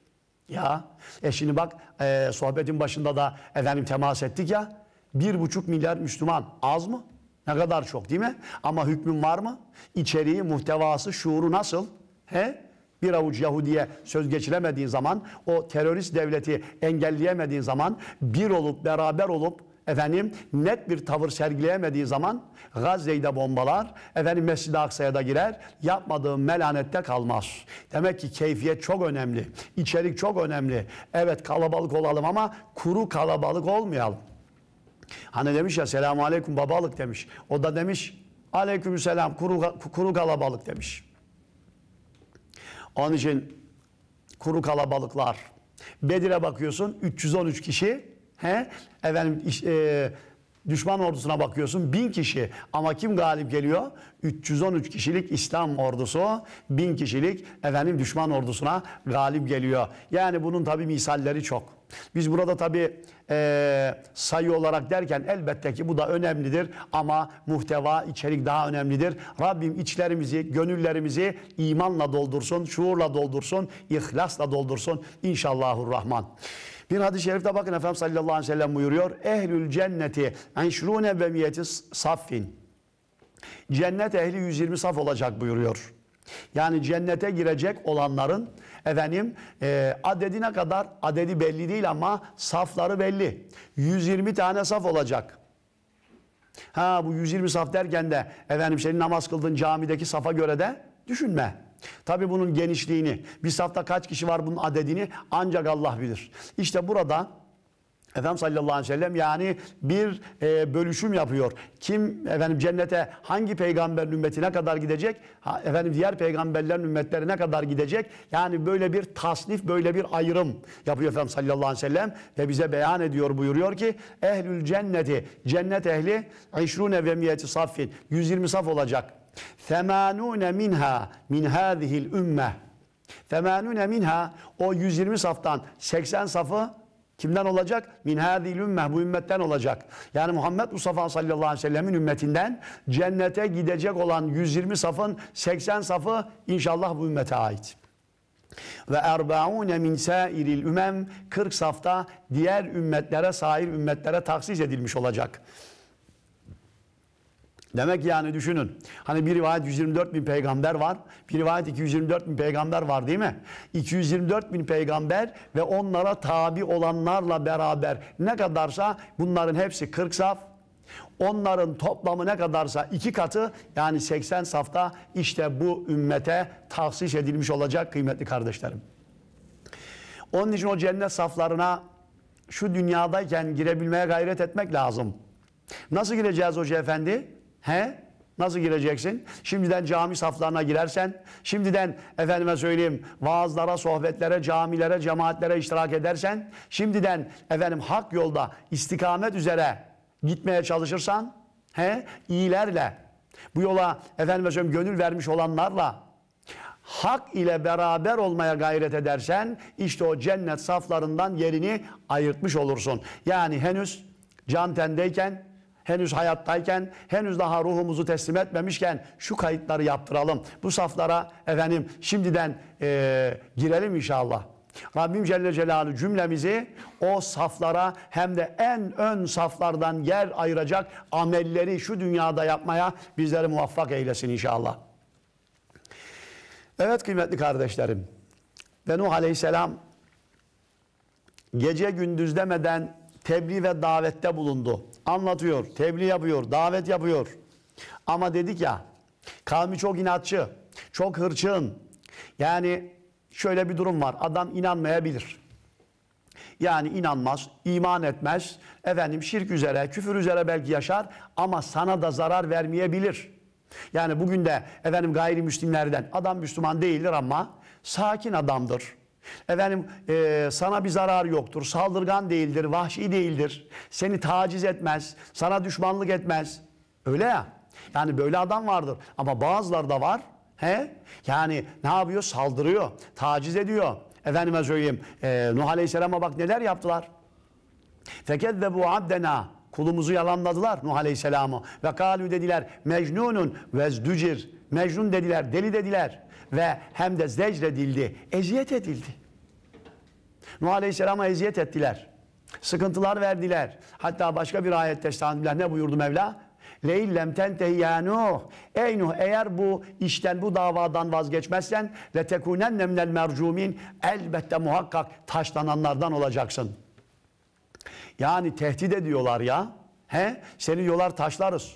Ya e şimdi bak e, sohbetin başında da efendim temas ettik ya. Bir buçuk milyar Müslüman az mı? Ne kadar çok değil mi? Ama hükmün var mı? İçeriği, muhtevası, şuuru nasıl? He? Bir avuç Yahudi'ye söz geçiremediğin zaman, o terörist devleti engelleyemediğin zaman bir olup beraber olup efendim net bir tavır sergileyemediği zaman Gazze'yi de bombalar, efendim Mescid-i Aksa'ya da girer, yapmadığı melanette kalmaz. Demek ki keyfiyet çok önemli, içerik çok önemli. Evet kalabalık olalım ama kuru kalabalık olmayalım. Hani demiş ya selamun aleyküm babalık demiş. O da demiş aleyküm selam kuru, kuru kalabalık demiş. Onun için kuru kalabalıklar. Bedir'e bakıyorsun 313 kişi He? Efendim iş, e, düşman ordusuna bakıyorsun bin kişi ama kim galip geliyor? 313 kişilik İslam ordusu bin kişilik efendim düşman ordusuna galip geliyor. Yani bunun tabi misalleri çok. Biz burada tabi e, sayı olarak derken elbette ki bu da önemlidir ama muhteva, içerik daha önemlidir. Rabbim içlerimizi, gönüllerimizi imanla doldursun, şuurla doldursun, ihlasla doldursun. Rahman. Bir hadis-i şerifte bakın efendim sallallahu aleyhi ve sellem buyuruyor. Ehlül cenneti enşrune ve miyeti saffin. Cennet ehli 120 saf olacak buyuruyor. Yani cennete girecek olanların efendim e, adedine kadar adedi belli değil ama safları belli. 120 tane saf olacak. Ha bu 120 saf derken de efendim senin namaz kıldığın camideki safa göre de düşünme. Tabi bunun genişliğini, bir safta kaç kişi var bunun adedini ancak Allah bilir. İşte burada Efendim sallallahu aleyhi ve sellem yani bir e, bölüşüm yapıyor. Kim efendim cennete hangi peygamberin ümmetine kadar gidecek? Ha, efendim diğer peygamberlerin ne kadar gidecek? Yani böyle bir tasnif, böyle bir ayrım yapıyor efendim sallallahu aleyhi ve sellem ve bize beyan ediyor buyuruyor ki ehlül cenneti cennet ehli 20 ve miyeti saffin 120 saf olacak Femanune minha min hadihil ümme. Femanune minha o 120 saftan 80 safı kimden olacak? Min hadihil ümmeh bu ümmetten olacak. Yani Muhammed Mustafa sallallahu aleyhi ve sellemin ümmetinden cennete gidecek olan 120 safın 80 safı inşallah bu ümmete ait ve erbaune min sairil ümem 40 safta diğer ümmetlere sair ümmetlere taksis edilmiş olacak. Demek yani düşünün. Hani bir rivayet 124 bin peygamber var. Bir rivayet 224 bin peygamber var değil mi? 224 bin peygamber ve onlara tabi olanlarla beraber ne kadarsa bunların hepsi 40 saf. Onların toplamı ne kadarsa iki katı yani 80 safta işte bu ümmete tahsis edilmiş olacak kıymetli kardeşlerim. Onun için o cennet saflarına şu dünyadayken girebilmeye gayret etmek lazım. Nasıl gireceğiz hoca efendi? He? Nasıl gireceksin? Şimdiden cami saflarına girersen, şimdiden efendime söyleyeyim vaazlara, sohbetlere, camilere, cemaatlere iştirak edersen, şimdiden efendim hak yolda istikamet üzere gitmeye çalışırsan, he? iyilerle, bu yola efendime söyleyeyim gönül vermiş olanlarla hak ile beraber olmaya gayret edersen işte o cennet saflarından yerini ayırtmış olursun. Yani henüz can tendeyken henüz hayattayken, henüz daha ruhumuzu teslim etmemişken şu kayıtları yaptıralım. Bu saflara efendim şimdiden e, girelim inşallah. Rabbim Celle Celaluhu cümlemizi o saflara hem de en ön saflardan yer ayıracak amelleri şu dünyada yapmaya bizleri muvaffak eylesin inşallah. Evet kıymetli kardeşlerim. Ve Nuh Aleyhisselam gece gündüz demeden tebliğ ve davette bulundu. Anlatıyor, tebliğ yapıyor, davet yapıyor. Ama dedik ya kavmi çok inatçı, çok hırçın. Yani şöyle bir durum var. Adam inanmayabilir. Yani inanmaz, iman etmez. Efendim şirk üzere, küfür üzere belki yaşar ama sana da zarar vermeyebilir. Yani bugün de efendim gayrimüslimlerden adam Müslüman değildir ama sakin adamdır. Efendim e, sana bir zarar yoktur, saldırgan değildir, vahşi değildir, seni taciz etmez, sana düşmanlık etmez. Öyle ya. Yani böyle adam vardır ama bazıları da var. He? Yani ne yapıyor? Saldırıyor, taciz ediyor. Efendime söyleyeyim e, Nuh Aleyhisselam'a bak neler yaptılar. Feket ve bu abdena kulumuzu yalanladılar Nuh Aleyhisselam'ı. Ve kalü dediler mecnunun vezdücir. Mecnun dediler, deli dediler ve hem de zecredildi, eziyet edildi. Nuh Aleyhisselam'a eziyet ettiler. Sıkıntılar verdiler. Hatta başka bir ayette sandılar. Ne buyurdu Mevla? Leillem tentehi ya Nuh. Ey Nuh eğer bu işten bu davadan vazgeçmezsen ve tekunen nemnel mercumin elbette muhakkak taşlananlardan olacaksın. Yani tehdit ediyorlar ya. He? Seni yolar taşlarız.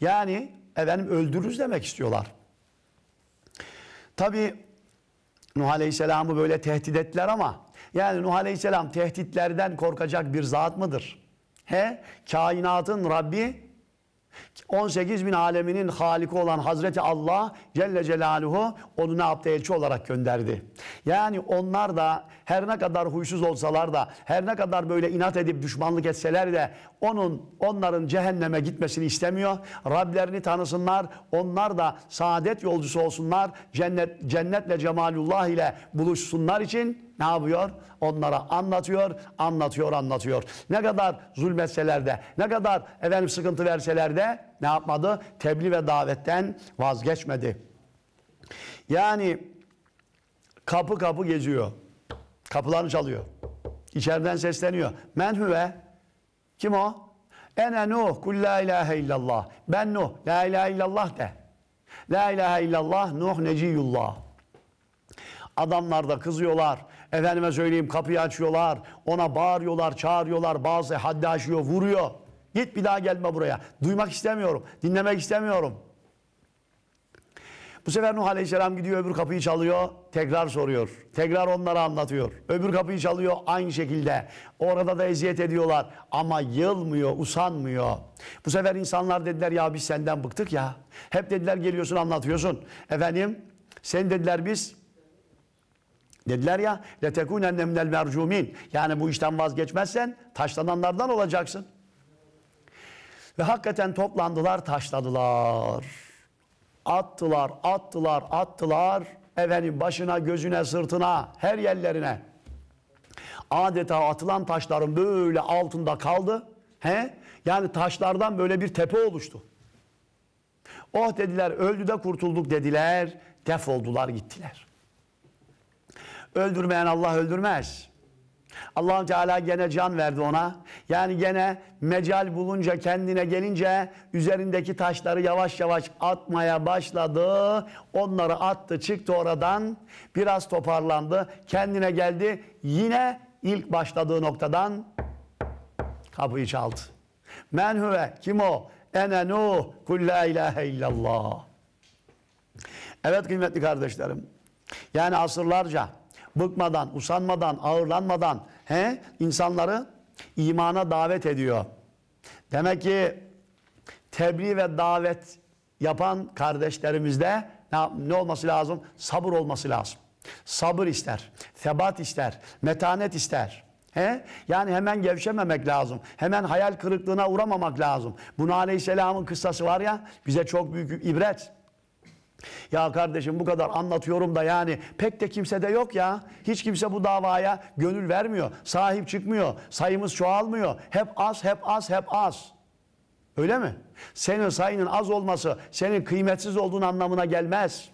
Yani efendim öldürürüz demek istiyorlar. Tabi Nuh Aleyhisselam'ı böyle tehdit ettiler ama yani Nuh Aleyhisselam tehditlerden korkacak bir zat mıdır? He? Kainatın Rabbi 18 bin aleminin haliki olan Hazreti Allah Celle Celaluhu onu ne yaptı elçi olarak gönderdi. Yani onlar da her ne kadar huysuz olsalar da her ne kadar böyle inat edip düşmanlık etseler de onun onların cehenneme gitmesini istemiyor. Rablerini tanısınlar. Onlar da saadet yolcusu olsunlar. Cennet cennetle cemalullah ile buluşsunlar için ne yapıyor? Onlara anlatıyor, anlatıyor, anlatıyor. Ne kadar zulmetseler de, ne kadar efendim sıkıntı verseler de ne yapmadı? Tebliğ ve davetten vazgeçmedi. Yani kapı kapı geziyor. Kapılarını çalıyor. İçeriden sesleniyor. Men huve? Kim o? Ene Nuh kul la ilahe illallah. Ben Nuh. La ilahe illallah de. La ilahe illallah Nuh neciyullah. Adamlar da kızıyorlar. Efendime söyleyeyim kapıyı açıyorlar. Ona bağırıyorlar, çağırıyorlar. Bazı haddi aşıyor, vuruyor. Git bir daha gelme buraya. Duymak istemiyorum. Dinlemek istemiyorum. Bu sefer Nuh Aleyhisselam gidiyor öbür kapıyı çalıyor. Tekrar soruyor. Tekrar onlara anlatıyor. Öbür kapıyı çalıyor aynı şekilde. Orada da eziyet ediyorlar. Ama yılmıyor, usanmıyor. Bu sefer insanlar dediler ya biz senden bıktık ya. Hep dediler geliyorsun anlatıyorsun. Efendim sen dediler biz Dediler ya letekûnenne minel mercumin. Yani bu işten vazgeçmezsen taşlananlardan olacaksın. Ve hakikaten toplandılar, taşladılar. Attılar, attılar, attılar. Efendim başına, gözüne, sırtına, her yerlerine. Adeta atılan taşların böyle altında kaldı. He? Yani taşlardan böyle bir tepe oluştu. Oh dediler öldü de kurtulduk dediler. Def oldular gittiler. Öldürmeyen Allah öldürmez. allah Teala gene can verdi ona. Yani gene mecal bulunca kendine gelince üzerindeki taşları yavaş yavaş atmaya başladı. Onları attı çıktı oradan biraz toparlandı. Kendine geldi yine ilk başladığı noktadan kapıyı çaldı. Men huve kim o? Ene Nuh kul ilahe illallah. Evet kıymetli kardeşlerim. Yani asırlarca bıkmadan, usanmadan, ağırlanmadan he, insanları imana davet ediyor. Demek ki tebliğ ve davet yapan kardeşlerimizde ne, ne olması lazım? Sabır olması lazım. Sabır ister, sebat ister, metanet ister. He? Yani hemen gevşememek lazım. Hemen hayal kırıklığına uğramamak lazım. Bunu Aleyhisselam'ın kıssası var ya bize çok büyük ibret. Ya kardeşim bu kadar anlatıyorum da yani pek de kimse de yok ya. Hiç kimse bu davaya gönül vermiyor. Sahip çıkmıyor. Sayımız çoğalmıyor. Hep az, hep az, hep az. Öyle mi? Senin sayının az olması senin kıymetsiz olduğun anlamına gelmez.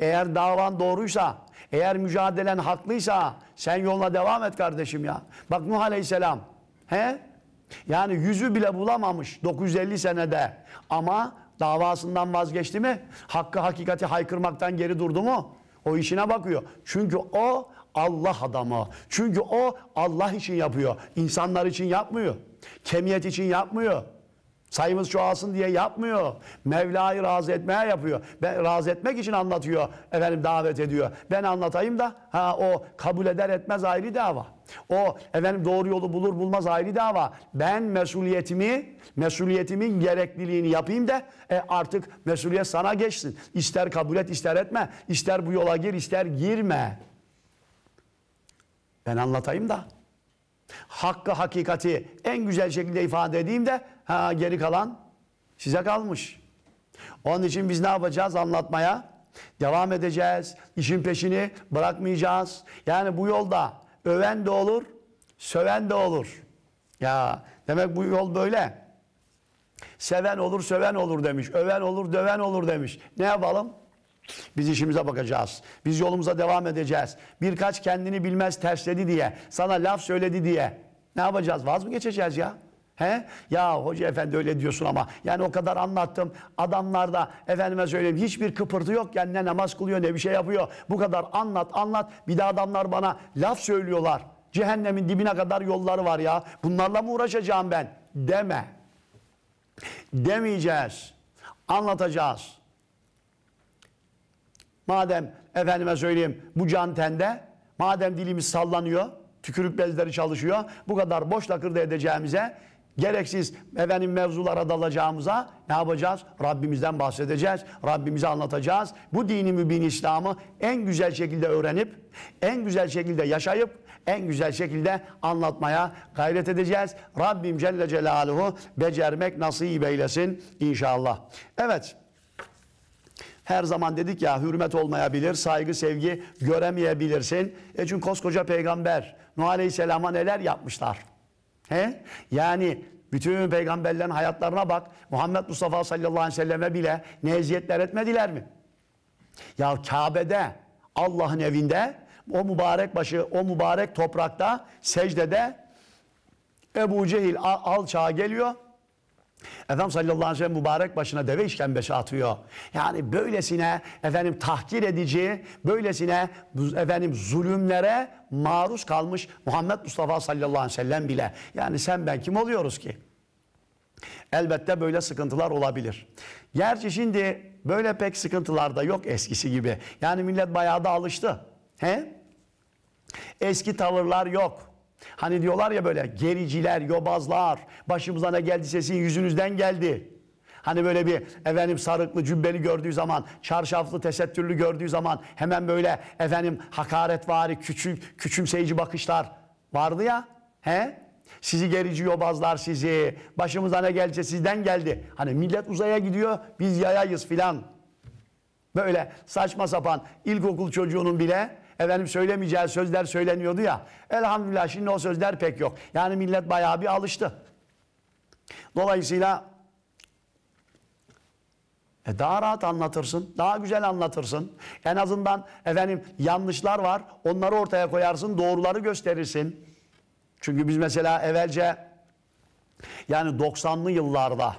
Eğer davan doğruysa, eğer mücadelen haklıysa sen yoluna devam et kardeşim ya. Bak Nuh Aleyhisselam. He? Yani yüzü bile bulamamış 950 senede. Ama davasından vazgeçti mi? Hakkı hakikati haykırmaktan geri durdu mu? O işine bakıyor. Çünkü o Allah adamı. Çünkü o Allah için yapıyor. İnsanlar için yapmıyor. Kemiyet için yapmıyor. Sayımız çoğalsın diye yapmıyor. Mevla'yı razı etmeye yapıyor. Ben razı etmek için anlatıyor. Efendim davet ediyor. Ben anlatayım da ha o kabul eder etmez ayrı dava. O efendim doğru yolu bulur bulmaz ayrı dava. Ben mesuliyetimi, mesuliyetimin gerekliliğini yapayım da e, artık mesuliyet sana geçsin. İster kabul et, ister etme. İster bu yola gir, ister girme. Ben anlatayım da hakkı hakikati en güzel şekilde ifade edeyim de Ha geri kalan size kalmış. Onun için biz ne yapacağız anlatmaya? Devam edeceğiz. İşin peşini bırakmayacağız. Yani bu yolda öven de olur, söven de olur. Ya demek bu yol böyle. Seven olur, söven olur demiş. Öven olur, döven olur demiş. Ne yapalım? Biz işimize bakacağız. Biz yolumuza devam edeceğiz. Birkaç kendini bilmez tersledi diye, sana laf söyledi diye. Ne yapacağız? Vaz mı geçeceğiz ya? He? Ya hoca efendi öyle diyorsun ama yani o kadar anlattım. adamlarda da efendime söyleyeyim hiçbir kıpırtı yok. Yani ne namaz kılıyor ne bir şey yapıyor. Bu kadar anlat anlat. Bir de adamlar bana laf söylüyorlar. Cehennemin dibine kadar yolları var ya. Bunlarla mı uğraşacağım ben? Deme. Demeyeceğiz. Anlatacağız. Madem efendime söyleyeyim bu can tende, madem dilimiz sallanıyor, tükürük bezleri çalışıyor, bu kadar boş lakırda edeceğimize Gereksiz efendim mevzulara dalacağımıza ne yapacağız? Rabbimizden bahsedeceğiz. Rabbimize anlatacağız. Bu dini mübin İslam'ı en güzel şekilde öğrenip, en güzel şekilde yaşayıp, en güzel şekilde anlatmaya gayret edeceğiz. Rabbim Celle Celaluhu becermek nasip eylesin inşallah. Evet. Her zaman dedik ya hürmet olmayabilir, saygı, sevgi göremeyebilirsin. E çünkü koskoca peygamber Nuh Aleyhisselam'a neler yapmışlar? He? Yani bütün peygamberlerin hayatlarına bak. Muhammed Mustafa sallallahu aleyhi ve selleme bile ne etmediler mi? Ya Kabe'de, Allah'ın evinde, o mübarek başı, o mübarek toprakta, secdede Ebu Cehil alçağa geliyor. Efendim sallallahu aleyhi ve sellem mübarek başına deve işkembesi atıyor. Yani böylesine efendim tahkir edici, böylesine efendim zulümlere maruz kalmış Muhammed Mustafa sallallahu aleyhi ve sellem bile. Yani sen ben kim oluyoruz ki? Elbette böyle sıkıntılar olabilir. Gerçi şimdi böyle pek sıkıntılar da yok eskisi gibi. Yani millet bayağı da alıştı. He? Eski tavırlar yok. Hani diyorlar ya böyle gericiler, yobazlar, başımıza ne geldi sesin yüzünüzden geldi. Hani böyle bir efendim sarıklı cübbeli gördüğü zaman, çarşaflı tesettürlü gördüğü zaman hemen böyle efendim hakaretvari, küçük, küçümseyici bakışlar vardı ya. He? Sizi gerici yobazlar sizi. Başımıza ne gelecek sizden geldi. Hani millet uzaya gidiyor biz yayayız filan. Böyle saçma sapan ilkokul çocuğunun bile efendim söylemeyeceği sözler söyleniyordu ya. Elhamdülillah şimdi o sözler pek yok. Yani millet bayağı bir alıştı. Dolayısıyla e daha rahat anlatırsın, daha güzel anlatırsın. En azından efendim yanlışlar var, onları ortaya koyarsın, doğruları gösterirsin. Çünkü biz mesela evvelce yani 90'lı yıllarda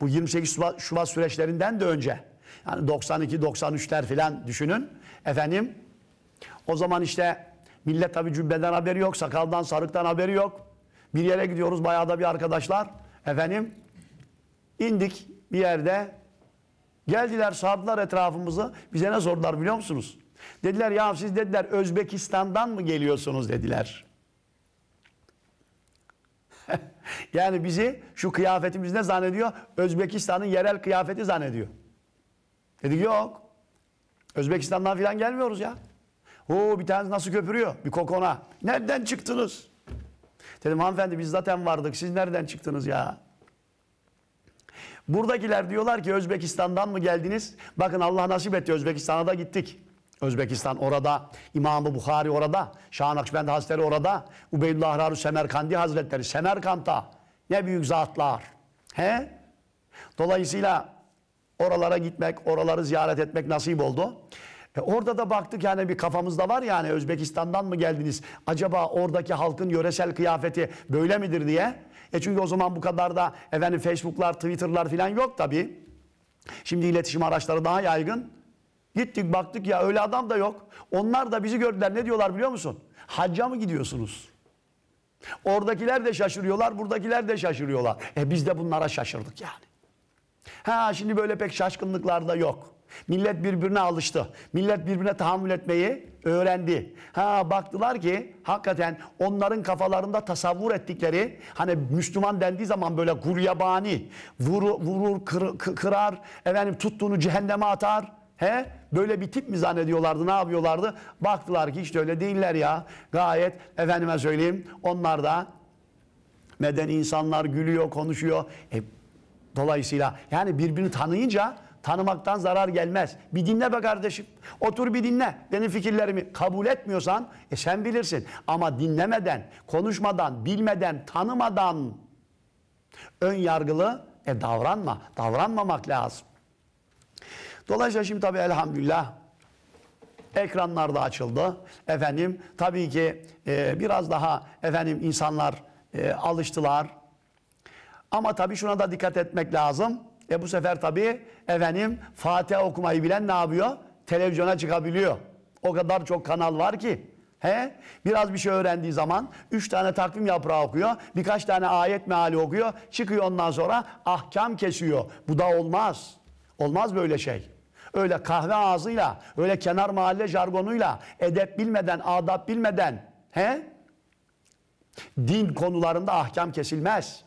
bu 28 Şubat süreçlerinden de önce yani 92-93'ler filan düşünün efendim o zaman işte millet tabi cübbeden haberi yok, sakaldan, sarıktan haberi yok. Bir yere gidiyoruz bayağı da bir arkadaşlar. Efendim indik bir yerde. Geldiler sardılar etrafımızı. Bize ne sordular biliyor musunuz? Dediler ya siz dediler Özbekistan'dan mı geliyorsunuz dediler. yani bizi şu kıyafetimiz ne zannediyor? Özbekistan'ın yerel kıyafeti zannediyor. Dedik yok. Özbekistan'dan falan gelmiyoruz ya. Oo bir tanesi nasıl köpürüyor? Bir kokona. Nereden çıktınız? Dedim hanımefendi biz zaten vardık. Siz nereden çıktınız ya? Buradakiler diyorlar ki Özbekistan'dan mı geldiniz? Bakın Allah nasip etti Özbekistan'a da gittik. Özbekistan orada, İmam-ı Bukhari orada, Şah Nakşibendi Hazretleri orada, Ubeydullah Ahrar-ı Semerkandi Hazretleri Semerkanta Ne büyük zatlar. He? Dolayısıyla oralara gitmek, oraları ziyaret etmek nasip oldu. E orada da baktık yani bir kafamızda var yani Özbekistan'dan mı geldiniz? Acaba oradaki halkın yöresel kıyafeti böyle midir diye. E çünkü o zaman bu kadar da efendim Facebook'lar, Twitter'lar falan yok tabii. Şimdi iletişim araçları daha yaygın. Gittik baktık ya öyle adam da yok. Onlar da bizi gördüler. Ne diyorlar biliyor musun? Hacca mı gidiyorsunuz? Oradakiler de şaşırıyorlar, buradakiler de şaşırıyorlar. E biz de bunlara şaşırdık yani. Ha şimdi böyle pek şaşkınlıklar da yok. Millet birbirine alıştı. Millet birbirine tahammül etmeyi öğrendi. Ha baktılar ki hakikaten onların kafalarında tasavvur ettikleri hani Müslüman dendiği zaman böyle gulyabani vurur, vurur kır, kırar efendim tuttuğunu cehenneme atar. He? Böyle bir tip mi zannediyorlardı? Ne yapıyorlardı? Baktılar ki işte öyle değiller ya. Gayet efendime söyleyeyim. Onlar da meden insanlar gülüyor, konuşuyor. E, dolayısıyla yani birbirini tanıyınca Tanımaktan zarar gelmez. Bir dinle be kardeşim. Otur bir dinle. Benim fikirlerimi kabul etmiyorsan e sen bilirsin. Ama dinlemeden, konuşmadan, bilmeden, tanımadan ön yargılı e davranma. Davranmamak lazım. Dolayısıyla şimdi tabii elhamdülillah ekranlar da açıldı. Efendim tabii ki e, biraz daha efendim insanlar e, alıştılar. Ama tabii şuna da dikkat etmek lazım. E bu sefer tabii efendim Fatiha okumayı bilen ne yapıyor? Televizyona çıkabiliyor. O kadar çok kanal var ki. He? Biraz bir şey öğrendiği zaman üç tane takvim yaprağı okuyor. Birkaç tane ayet meali okuyor. Çıkıyor ondan sonra ahkam kesiyor. Bu da olmaz. Olmaz böyle şey. Öyle kahve ağzıyla, öyle kenar mahalle jargonuyla, edep bilmeden, adap bilmeden he? din konularında ahkam kesilmez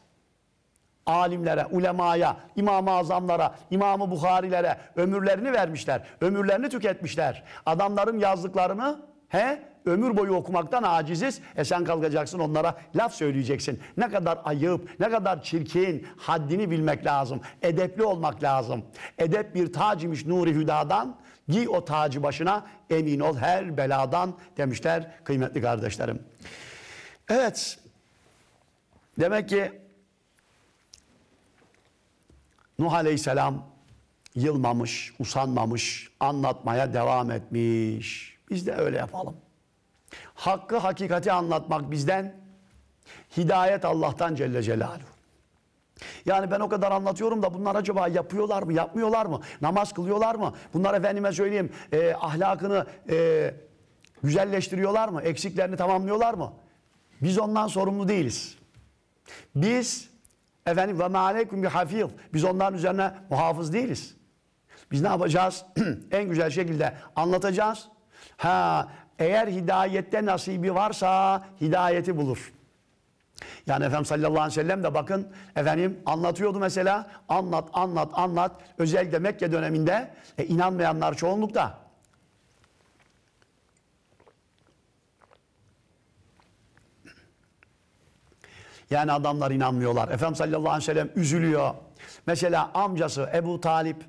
alimlere, ulemaya, İmam-ı Azamlara, İmam-ı Buharilere ömürlerini vermişler. Ömürlerini tüketmişler. Adamların yazdıklarını he ömür boyu okumaktan aciziz. E sen kalkacaksın onlara laf söyleyeceksin. Ne kadar ayıp, ne kadar çirkin haddini bilmek lazım. Edepli olmak lazım. Edep bir tac Nuri Hüda'dan. Giy o tacı başına emin ol her beladan demişler kıymetli kardeşlerim. Evet. Demek ki Nuh Aleyhisselam yılmamış, usanmamış, anlatmaya devam etmiş. Biz de öyle yapalım. Hakkı, hakikati anlatmak bizden, hidayet Allah'tan Celle Celaluhu. Yani ben o kadar anlatıyorum da bunlar acaba yapıyorlar mı, yapmıyorlar mı, namaz kılıyorlar mı? Bunlar efendime söyleyeyim e, ahlakını e, güzelleştiriyorlar mı, eksiklerini tamamlıyorlar mı? Biz ondan sorumlu değiliz. Biz Efendim ve ma bir hafif. Biz onların üzerine muhafız değiliz. Biz ne yapacağız? en güzel şekilde anlatacağız. Ha eğer hidayette nasibi varsa hidayeti bulur. Yani Efendim sallallahu aleyhi ve sellem de bakın efendim anlatıyordu mesela anlat anlat anlat özellikle Mekke döneminde e, inanmayanlar çoğunlukta. Yani adamlar inanmıyorlar. Efendimiz sallallahu aleyhi ve sellem üzülüyor. Mesela amcası Ebu Talip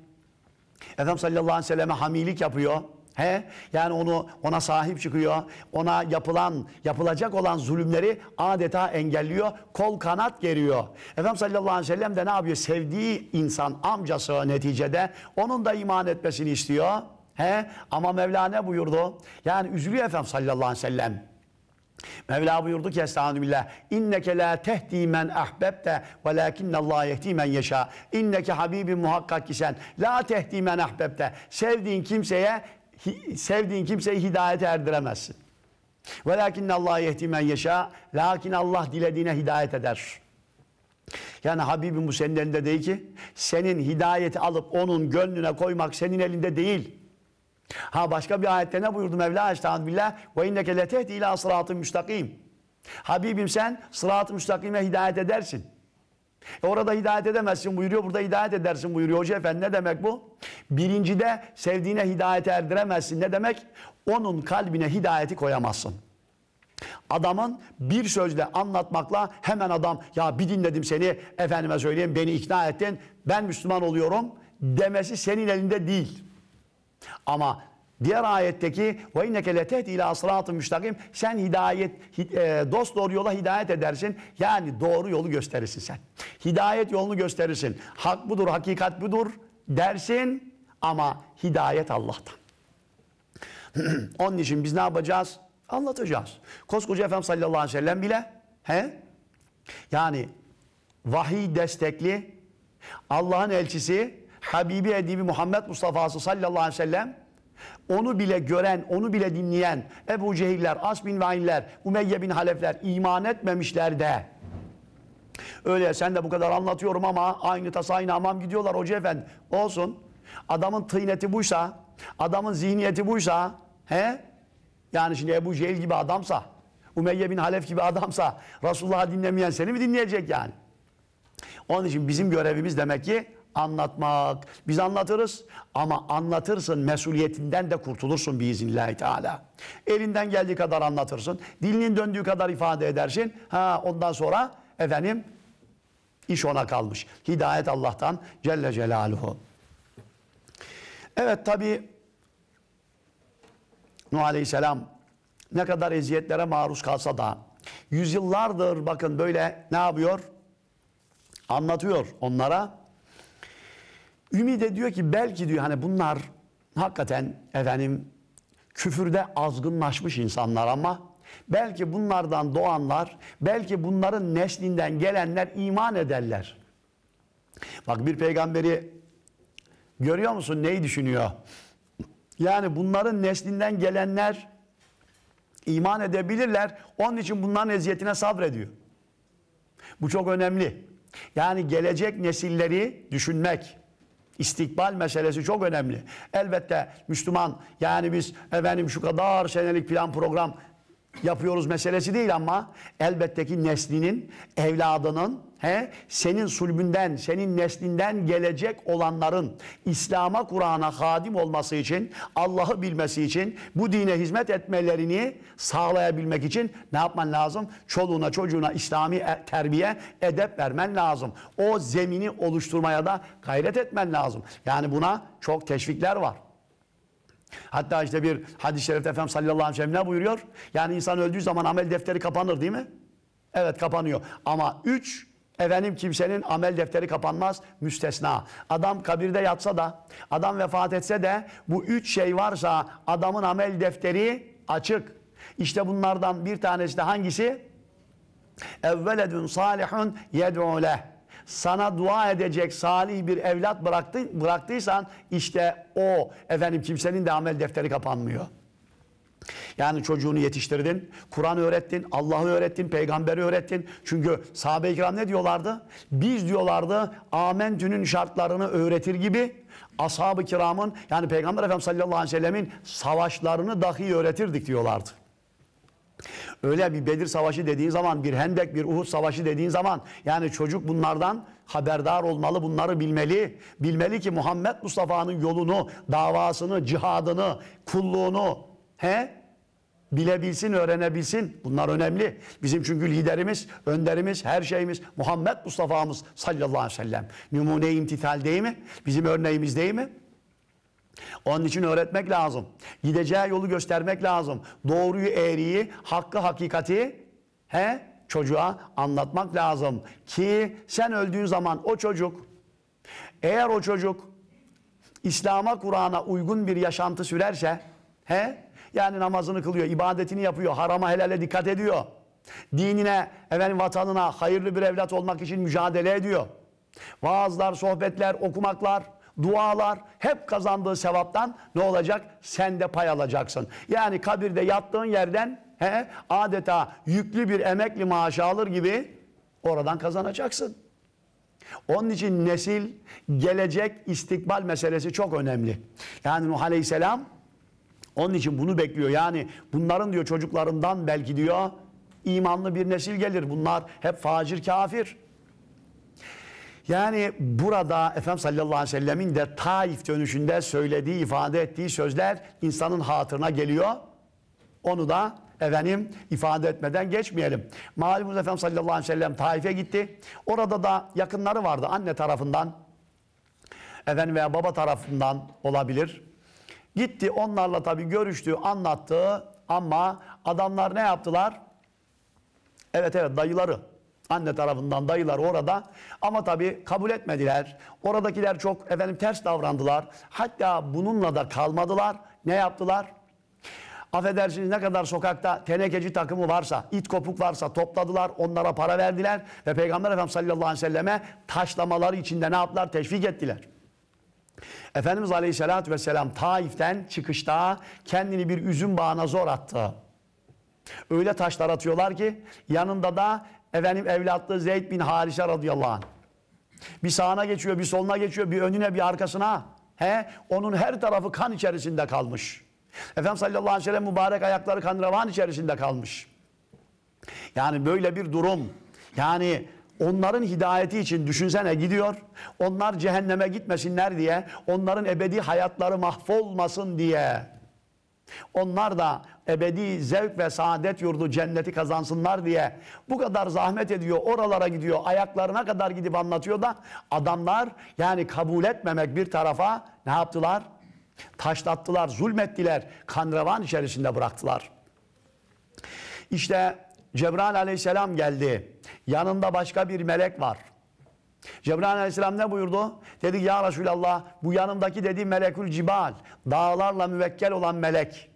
Efendimiz sallallahu aleyhi ve selleme hamilik yapıyor. He? Yani onu ona sahip çıkıyor. Ona yapılan, yapılacak olan zulümleri adeta engelliyor. Kol kanat geriyor. Efendimiz sallallahu aleyhi ve sellem de ne yapıyor? Sevdiği insan amcası neticede onun da iman etmesini istiyor. He? Ama Mevla ne buyurdu? Yani üzülüyor Efendimiz sallallahu aleyhi ve sellem. Mevla buyurdu ki Estağfirullah. billah İnneke la tehdi men ahbebte Allah yehdi men yeşâ İnneke habibim muhakkak ki sen La tehdi men ahbebte Sevdiğin kimseye sevdiğin kimseyi hidayete erdiremezsin. Velakinnallah yehdi men yeşâ Lakin Allah dilediğine hidayet eder. Yani Habibim bu senin elinde değil ki. Senin hidayeti alıp onun gönlüne koymak senin elinde değil. Ha başka bir ayette ne buyurdu Mevla Estağan billah ve inneke letehdi ila sıratın müstakim. Habibim sen sırat-ı müstakime hidayet edersin. E orada hidayet edemezsin buyuruyor. Burada hidayet edersin buyuruyor. Hoca efendi ne demek bu? Birincide sevdiğine hidayet erdiremezsin. Ne demek? Onun kalbine hidayeti koyamazsın. Adamın bir sözle anlatmakla hemen adam ya bir dinledim seni efendime söyleyeyim beni ikna ettin ben Müslüman oluyorum demesi senin elinde değil. Ama diğer ayetteki ve inneke letehdi ila sıratın müstakim sen hidayet e, dost doğru yola hidayet edersin. Yani doğru yolu gösterirsin sen. Hidayet yolunu gösterirsin. Hak budur, hakikat budur dersin ama hidayet Allah'tan. Onun için biz ne yapacağız? Anlatacağız. Koskoca Efendimiz sallallahu aleyhi ve sellem bile he? Yani vahiy destekli Allah'ın elçisi Habibi Edibi Muhammed Mustafa'sı sallallahu aleyhi ve sellem onu bile gören, onu bile dinleyen Ebu Cehiller, As bin Vainler, Umeyye bin Halefler iman etmemişler de öyle sen de bu kadar anlatıyorum ama aynı tas aynı hamam gidiyorlar hoca efendi olsun adamın tıyneti buysa adamın zihniyeti buysa he? yani şimdi Ebu Cehil gibi adamsa Umeyye bin Halef gibi adamsa Resulullah'ı dinlemeyen seni mi dinleyecek yani? Onun için bizim görevimiz demek ki anlatmak. Biz anlatırız ama anlatırsın mesuliyetinden de kurtulursun biiznillahü teala. Elinden geldiği kadar anlatırsın. Dilinin döndüğü kadar ifade edersin. Ha ondan sonra efendim iş ona kalmış. Hidayet Allah'tan Celle Celaluhu. Evet tabi Nuh Aleyhisselam ne kadar eziyetlere maruz kalsa da yüzyıllardır bakın böyle ne yapıyor? Anlatıyor onlara Ümide diyor ki belki diyor hani bunlar hakikaten efendim küfürde azgınlaşmış insanlar ama belki bunlardan doğanlar, belki bunların neslinden gelenler iman ederler. Bak bir peygamberi görüyor musun neyi düşünüyor? Yani bunların neslinden gelenler iman edebilirler. Onun için bunların eziyetine sabrediyor. Bu çok önemli. Yani gelecek nesilleri düşünmek. İstikbal meselesi çok önemli. Elbette Müslüman yani biz efendim şu kadar senelik plan program yapıyoruz meselesi değil ama elbette ki neslinin, evladının He? Senin sulbünden, senin neslinden gelecek olanların İslam'a, Kur'an'a hadim olması için, Allah'ı bilmesi için, bu dine hizmet etmelerini sağlayabilmek için ne yapman lazım? Çoluğuna, çocuğuna İslami e, terbiye, edep vermen lazım. O zemini oluşturmaya da gayret etmen lazım. Yani buna çok teşvikler var. Hatta işte bir hadis-i şerifte Efendimiz sallallahu aleyhi ve sellem ne buyuruyor? Yani insan öldüğü zaman amel defteri kapanır değil mi? Evet kapanıyor. Ama üç Efendim kimsenin amel defteri kapanmaz müstesna. Adam kabirde yatsa da, adam vefat etse de bu üç şey varsa adamın amel defteri açık. İşte bunlardan bir tanesi de hangisi? Evveledün salihun yed'u leh. Sana dua edecek salih bir evlat bıraktı, bıraktıysan işte o efendim kimsenin de amel defteri kapanmıyor. Yani çocuğunu yetiştirdin, Kur'an öğrettin, Allah'ı öğrettin, peygamberi öğrettin. Çünkü sahabe-i kiram ne diyorlardı? Biz diyorlardı amentünün şartlarını öğretir gibi ashab-ı kiramın yani peygamber efendimiz sallallahu aleyhi ve sellemin savaşlarını dahi öğretirdik diyorlardı. Öyle bir Bedir Savaşı dediğin zaman, bir Hendek, bir Uhud Savaşı dediğin zaman yani çocuk bunlardan haberdar olmalı, bunları bilmeli. Bilmeli ki Muhammed Mustafa'nın yolunu, davasını, cihadını, kulluğunu, he? bilebilsin, öğrenebilsin. Bunlar önemli. Bizim çünkü liderimiz, önderimiz, her şeyimiz Muhammed Mustafa'mız sallallahu aleyhi ve sellem. Numune imtital değil mi? Bizim örneğimiz değil mi? Onun için öğretmek lazım. Gideceği yolu göstermek lazım. Doğruyu, eğriyi, hakkı, hakikati he? çocuğa anlatmak lazım. Ki sen öldüğün zaman o çocuk, eğer o çocuk İslam'a, Kur'an'a uygun bir yaşantı sürerse He? Yani namazını kılıyor, ibadetini yapıyor, harama helale dikkat ediyor. Dinine, efendim vatanına hayırlı bir evlat olmak için mücadele ediyor. Vaazlar, sohbetler, okumaklar, dualar hep kazandığı sevaptan ne olacak? Sen de pay alacaksın. Yani kabirde yattığın yerden he, adeta yüklü bir emekli maaşı alır gibi oradan kazanacaksın. Onun için nesil, gelecek, istikbal meselesi çok önemli. Yani Nuh Aleyhisselam onun için bunu bekliyor. Yani bunların diyor çocuklarından belki diyor imanlı bir nesil gelir. Bunlar hep facir kafir. Yani burada Efendimiz sallallahu aleyhi ve sellemin de Taif dönüşünde söylediği, ifade ettiği sözler insanın hatırına geliyor. Onu da efendim ifade etmeden geçmeyelim. Malumunuz Efendimiz sallallahu aleyhi ve sellem Taif'e gitti. Orada da yakınları vardı anne tarafından efendim veya baba tarafından olabilir. Gitti onlarla tabii görüştü, anlattı ama adamlar ne yaptılar? Evet evet dayıları. Anne tarafından dayılar orada. Ama tabii kabul etmediler. Oradakiler çok efendim ters davrandılar. Hatta bununla da kalmadılar. Ne yaptılar? Affedersiniz ne kadar sokakta tenekeci takımı varsa, it kopuk varsa topladılar, onlara para verdiler ve Peygamber Efendimiz sallallahu aleyhi ve selleme taşlamaları içinde ne yaptılar? Teşvik ettiler. Efendimiz Aleyhisselatü Vesselam Taif'ten çıkışta kendini bir üzüm bağına zor attı. Öyle taşlar atıyorlar ki yanında da efendim evlatlı Zeyd bin Harise radıyallahu anh. Bir sağına geçiyor, bir soluna geçiyor, bir önüne, bir arkasına. He? Onun her tarafı kan içerisinde kalmış. Efendim sallallahu aleyhi ve sellem mübarek ayakları kan revan içerisinde kalmış. Yani böyle bir durum. Yani Onların hidayeti için düşünsene gidiyor. Onlar cehenneme gitmesinler diye, onların ebedi hayatları mahvolmasın diye. Onlar da ebedi zevk ve saadet yurdu cenneti kazansınlar diye bu kadar zahmet ediyor, oralara gidiyor, ayaklarına kadar gidip anlatıyor da adamlar yani kabul etmemek bir tarafa ne yaptılar? Taşlattılar, zulmettiler, kanrevan içerisinde bıraktılar. İşte Cebrail aleyhisselam geldi. Yanında başka bir melek var. Cebrail aleyhisselam ne buyurdu? Dedi ya Resulallah bu yanımdaki dedi melekül cibal. Dağlarla müvekkel olan melek.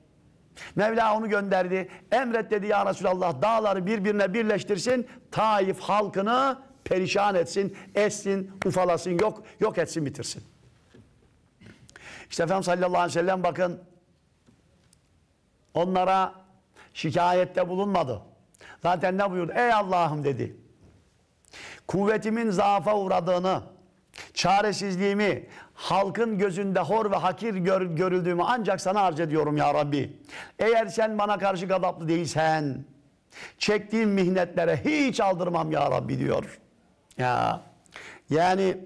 Mevla onu gönderdi. Emret dedi ya Resulallah dağları birbirine birleştirsin. Taif halkını perişan etsin, etsin, ufalasın, yok yok etsin, bitirsin. İşte Efendimiz sallallahu aleyhi ve sellem bakın onlara şikayette bulunmadı. Zaten ne buyurdu? Ey Allah'ım dedi. Kuvvetimin zaafa uğradığını, çaresizliğimi, halkın gözünde hor ve hakir gör, görüldüğümü ancak sana arz ediyorum ya Rabbi. Eğer sen bana karşı gadaplı değilsen, çektiğim mihnetlere hiç aldırmam ya Rabbi diyor. Ya yani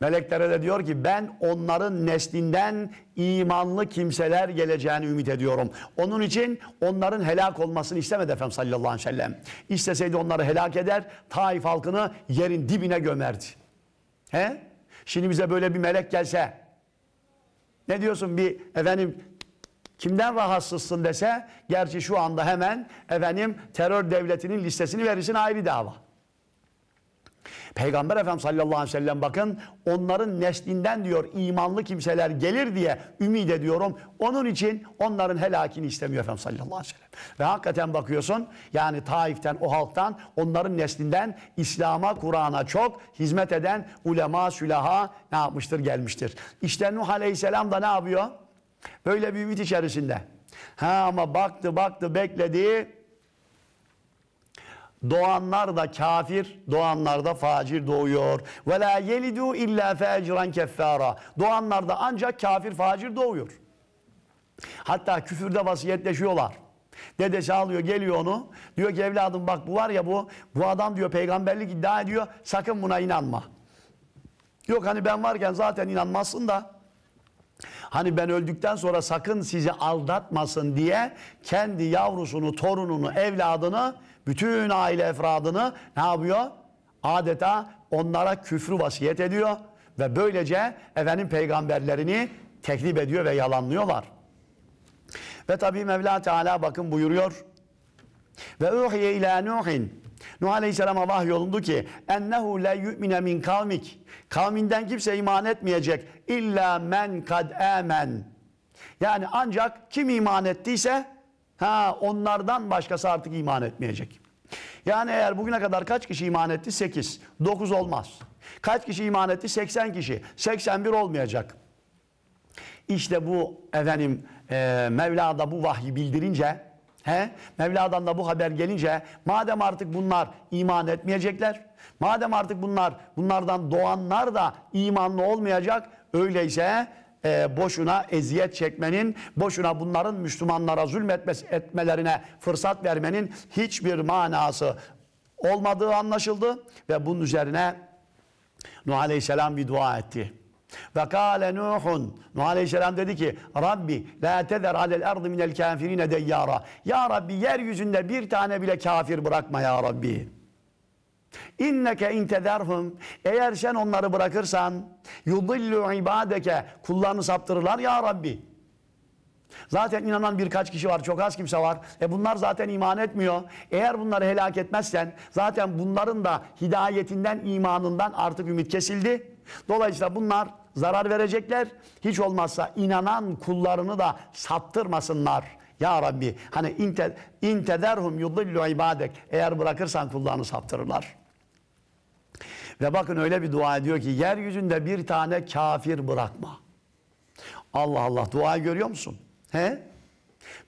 Meleklere de diyor ki ben onların neslinden imanlı kimseler geleceğini ümit ediyorum. Onun için onların helak olmasını istemedi Efendim sallallahu aleyhi ve sellem. İsteseydi onları helak eder, Taif halkını yerin dibine gömerdi. He? Şimdi bize böyle bir melek gelse, ne diyorsun bir efendim kimden rahatsızsın dese, gerçi şu anda hemen efendim terör devletinin listesini verirsin ayrı dava. Peygamber Efendimiz sallallahu aleyhi ve sellem bakın onların neslinden diyor imanlı kimseler gelir diye ümit ediyorum. Onun için onların helakini istemiyor Efendimiz sallallahu aleyhi ve sellem. Ve hakikaten bakıyorsun yani Taif'ten o halktan onların neslinden İslam'a Kur'an'a çok hizmet eden ulema sülaha ne yapmıştır gelmiştir. İşte Nuh aleyhisselam da ne yapıyor? Böyle bir ümit içerisinde. Ha ama baktı baktı bekledi Doğanlar da kafir, doğanlar da facir doğuyor. Ve la yelidu illa fecran keffara. Doğanlar da ancak kafir facir doğuyor. Hatta küfürde vasiyetleşiyorlar. Dedesi alıyor geliyor onu. Diyor ki evladım bak bu var ya bu. Bu adam diyor peygamberlik iddia ediyor. Sakın buna inanma. Yok hani ben varken zaten inanmazsın da. Hani ben öldükten sonra sakın sizi aldatmasın diye kendi yavrusunu, torununu, evladını bütün aile efradını ne yapıyor? Adeta onlara küfrü vasiyet ediyor ve böylece efendim peygamberlerini teklif ediyor ve yalanlıyorlar. Ve tabi Mevla Teala bakın buyuruyor. Ve uhiye ila Nuhin. Nuh Aleyhisselam'a vahyolundu ki ennehu le yu'mine min kavmik. Kavminden kimse iman etmeyecek. illa men kad emen. Yani ancak kim iman ettiyse Ha onlardan başkası artık iman etmeyecek. Yani eğer bugüne kadar kaç kişi iman etti? 8. 9 olmaz. Kaç kişi iman etti? 80 kişi. 81 olmayacak. İşte bu efendim e, Mevla'da bu vahyi bildirince he, Mevla'dan da bu haber gelince madem artık bunlar iman etmeyecekler madem artık bunlar bunlardan doğanlar da imanlı olmayacak öyleyse e, boşuna eziyet çekmenin, boşuna bunların Müslümanlara etmelerine fırsat vermenin hiçbir manası olmadığı anlaşıldı ve bunun üzerine Nuh Aleyhisselam bir dua etti. Ve kâle Nuhun. Nuh Aleyhisselam dedi ki Rabbi la tezer alel ardı minel kafirine deyyara. Ya Rabbi yeryüzünde bir tane bile kafir bırakma ya Rabbi. İnneke intederhum eğer sen onları bırakırsan yudillu ibadeke kullarını saptırırlar ya Rabbi. Zaten inanan birkaç kişi var. Çok az kimse var. E bunlar zaten iman etmiyor. Eğer bunları helak etmezsen zaten bunların da hidayetinden, imanından artık ümit kesildi. Dolayısıyla bunlar zarar verecekler. Hiç olmazsa inanan kullarını da saptırmasınlar. Ya Rabbi hani inte, intederhum yudillu ibadek. Eğer bırakırsan kullarını saptırırlar. Ve bakın öyle bir dua ediyor ki yeryüzünde bir tane kafir bırakma. Allah Allah dua görüyor musun? He?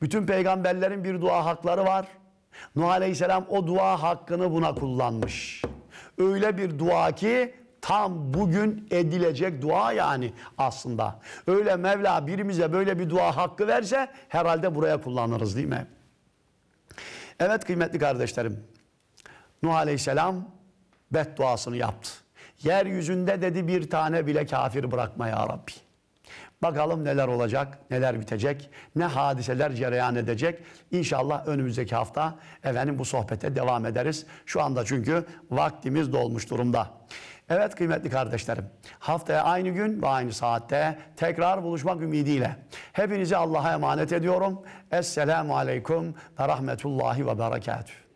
Bütün peygamberlerin bir dua hakları var. Nuh Aleyhisselam o dua hakkını buna kullanmış. Öyle bir dua ki tam bugün edilecek dua yani aslında. Öyle Mevla birimize böyle bir dua hakkı verse herhalde buraya kullanırız değil mi? Evet kıymetli kardeşlerim. Nuh Aleyhisselam bedduasını yaptı. Yeryüzünde dedi bir tane bile kafir bırakma ya Rabbi. Bakalım neler olacak, neler bitecek, ne hadiseler cereyan edecek. İnşallah önümüzdeki hafta efendim bu sohbete devam ederiz. Şu anda çünkü vaktimiz dolmuş durumda. Evet kıymetli kardeşlerim, haftaya aynı gün ve aynı saatte tekrar buluşmak ümidiyle hepinizi Allah'a emanet ediyorum. Esselamu Aleyküm ve Rahmetullahi ve Berekatuhu.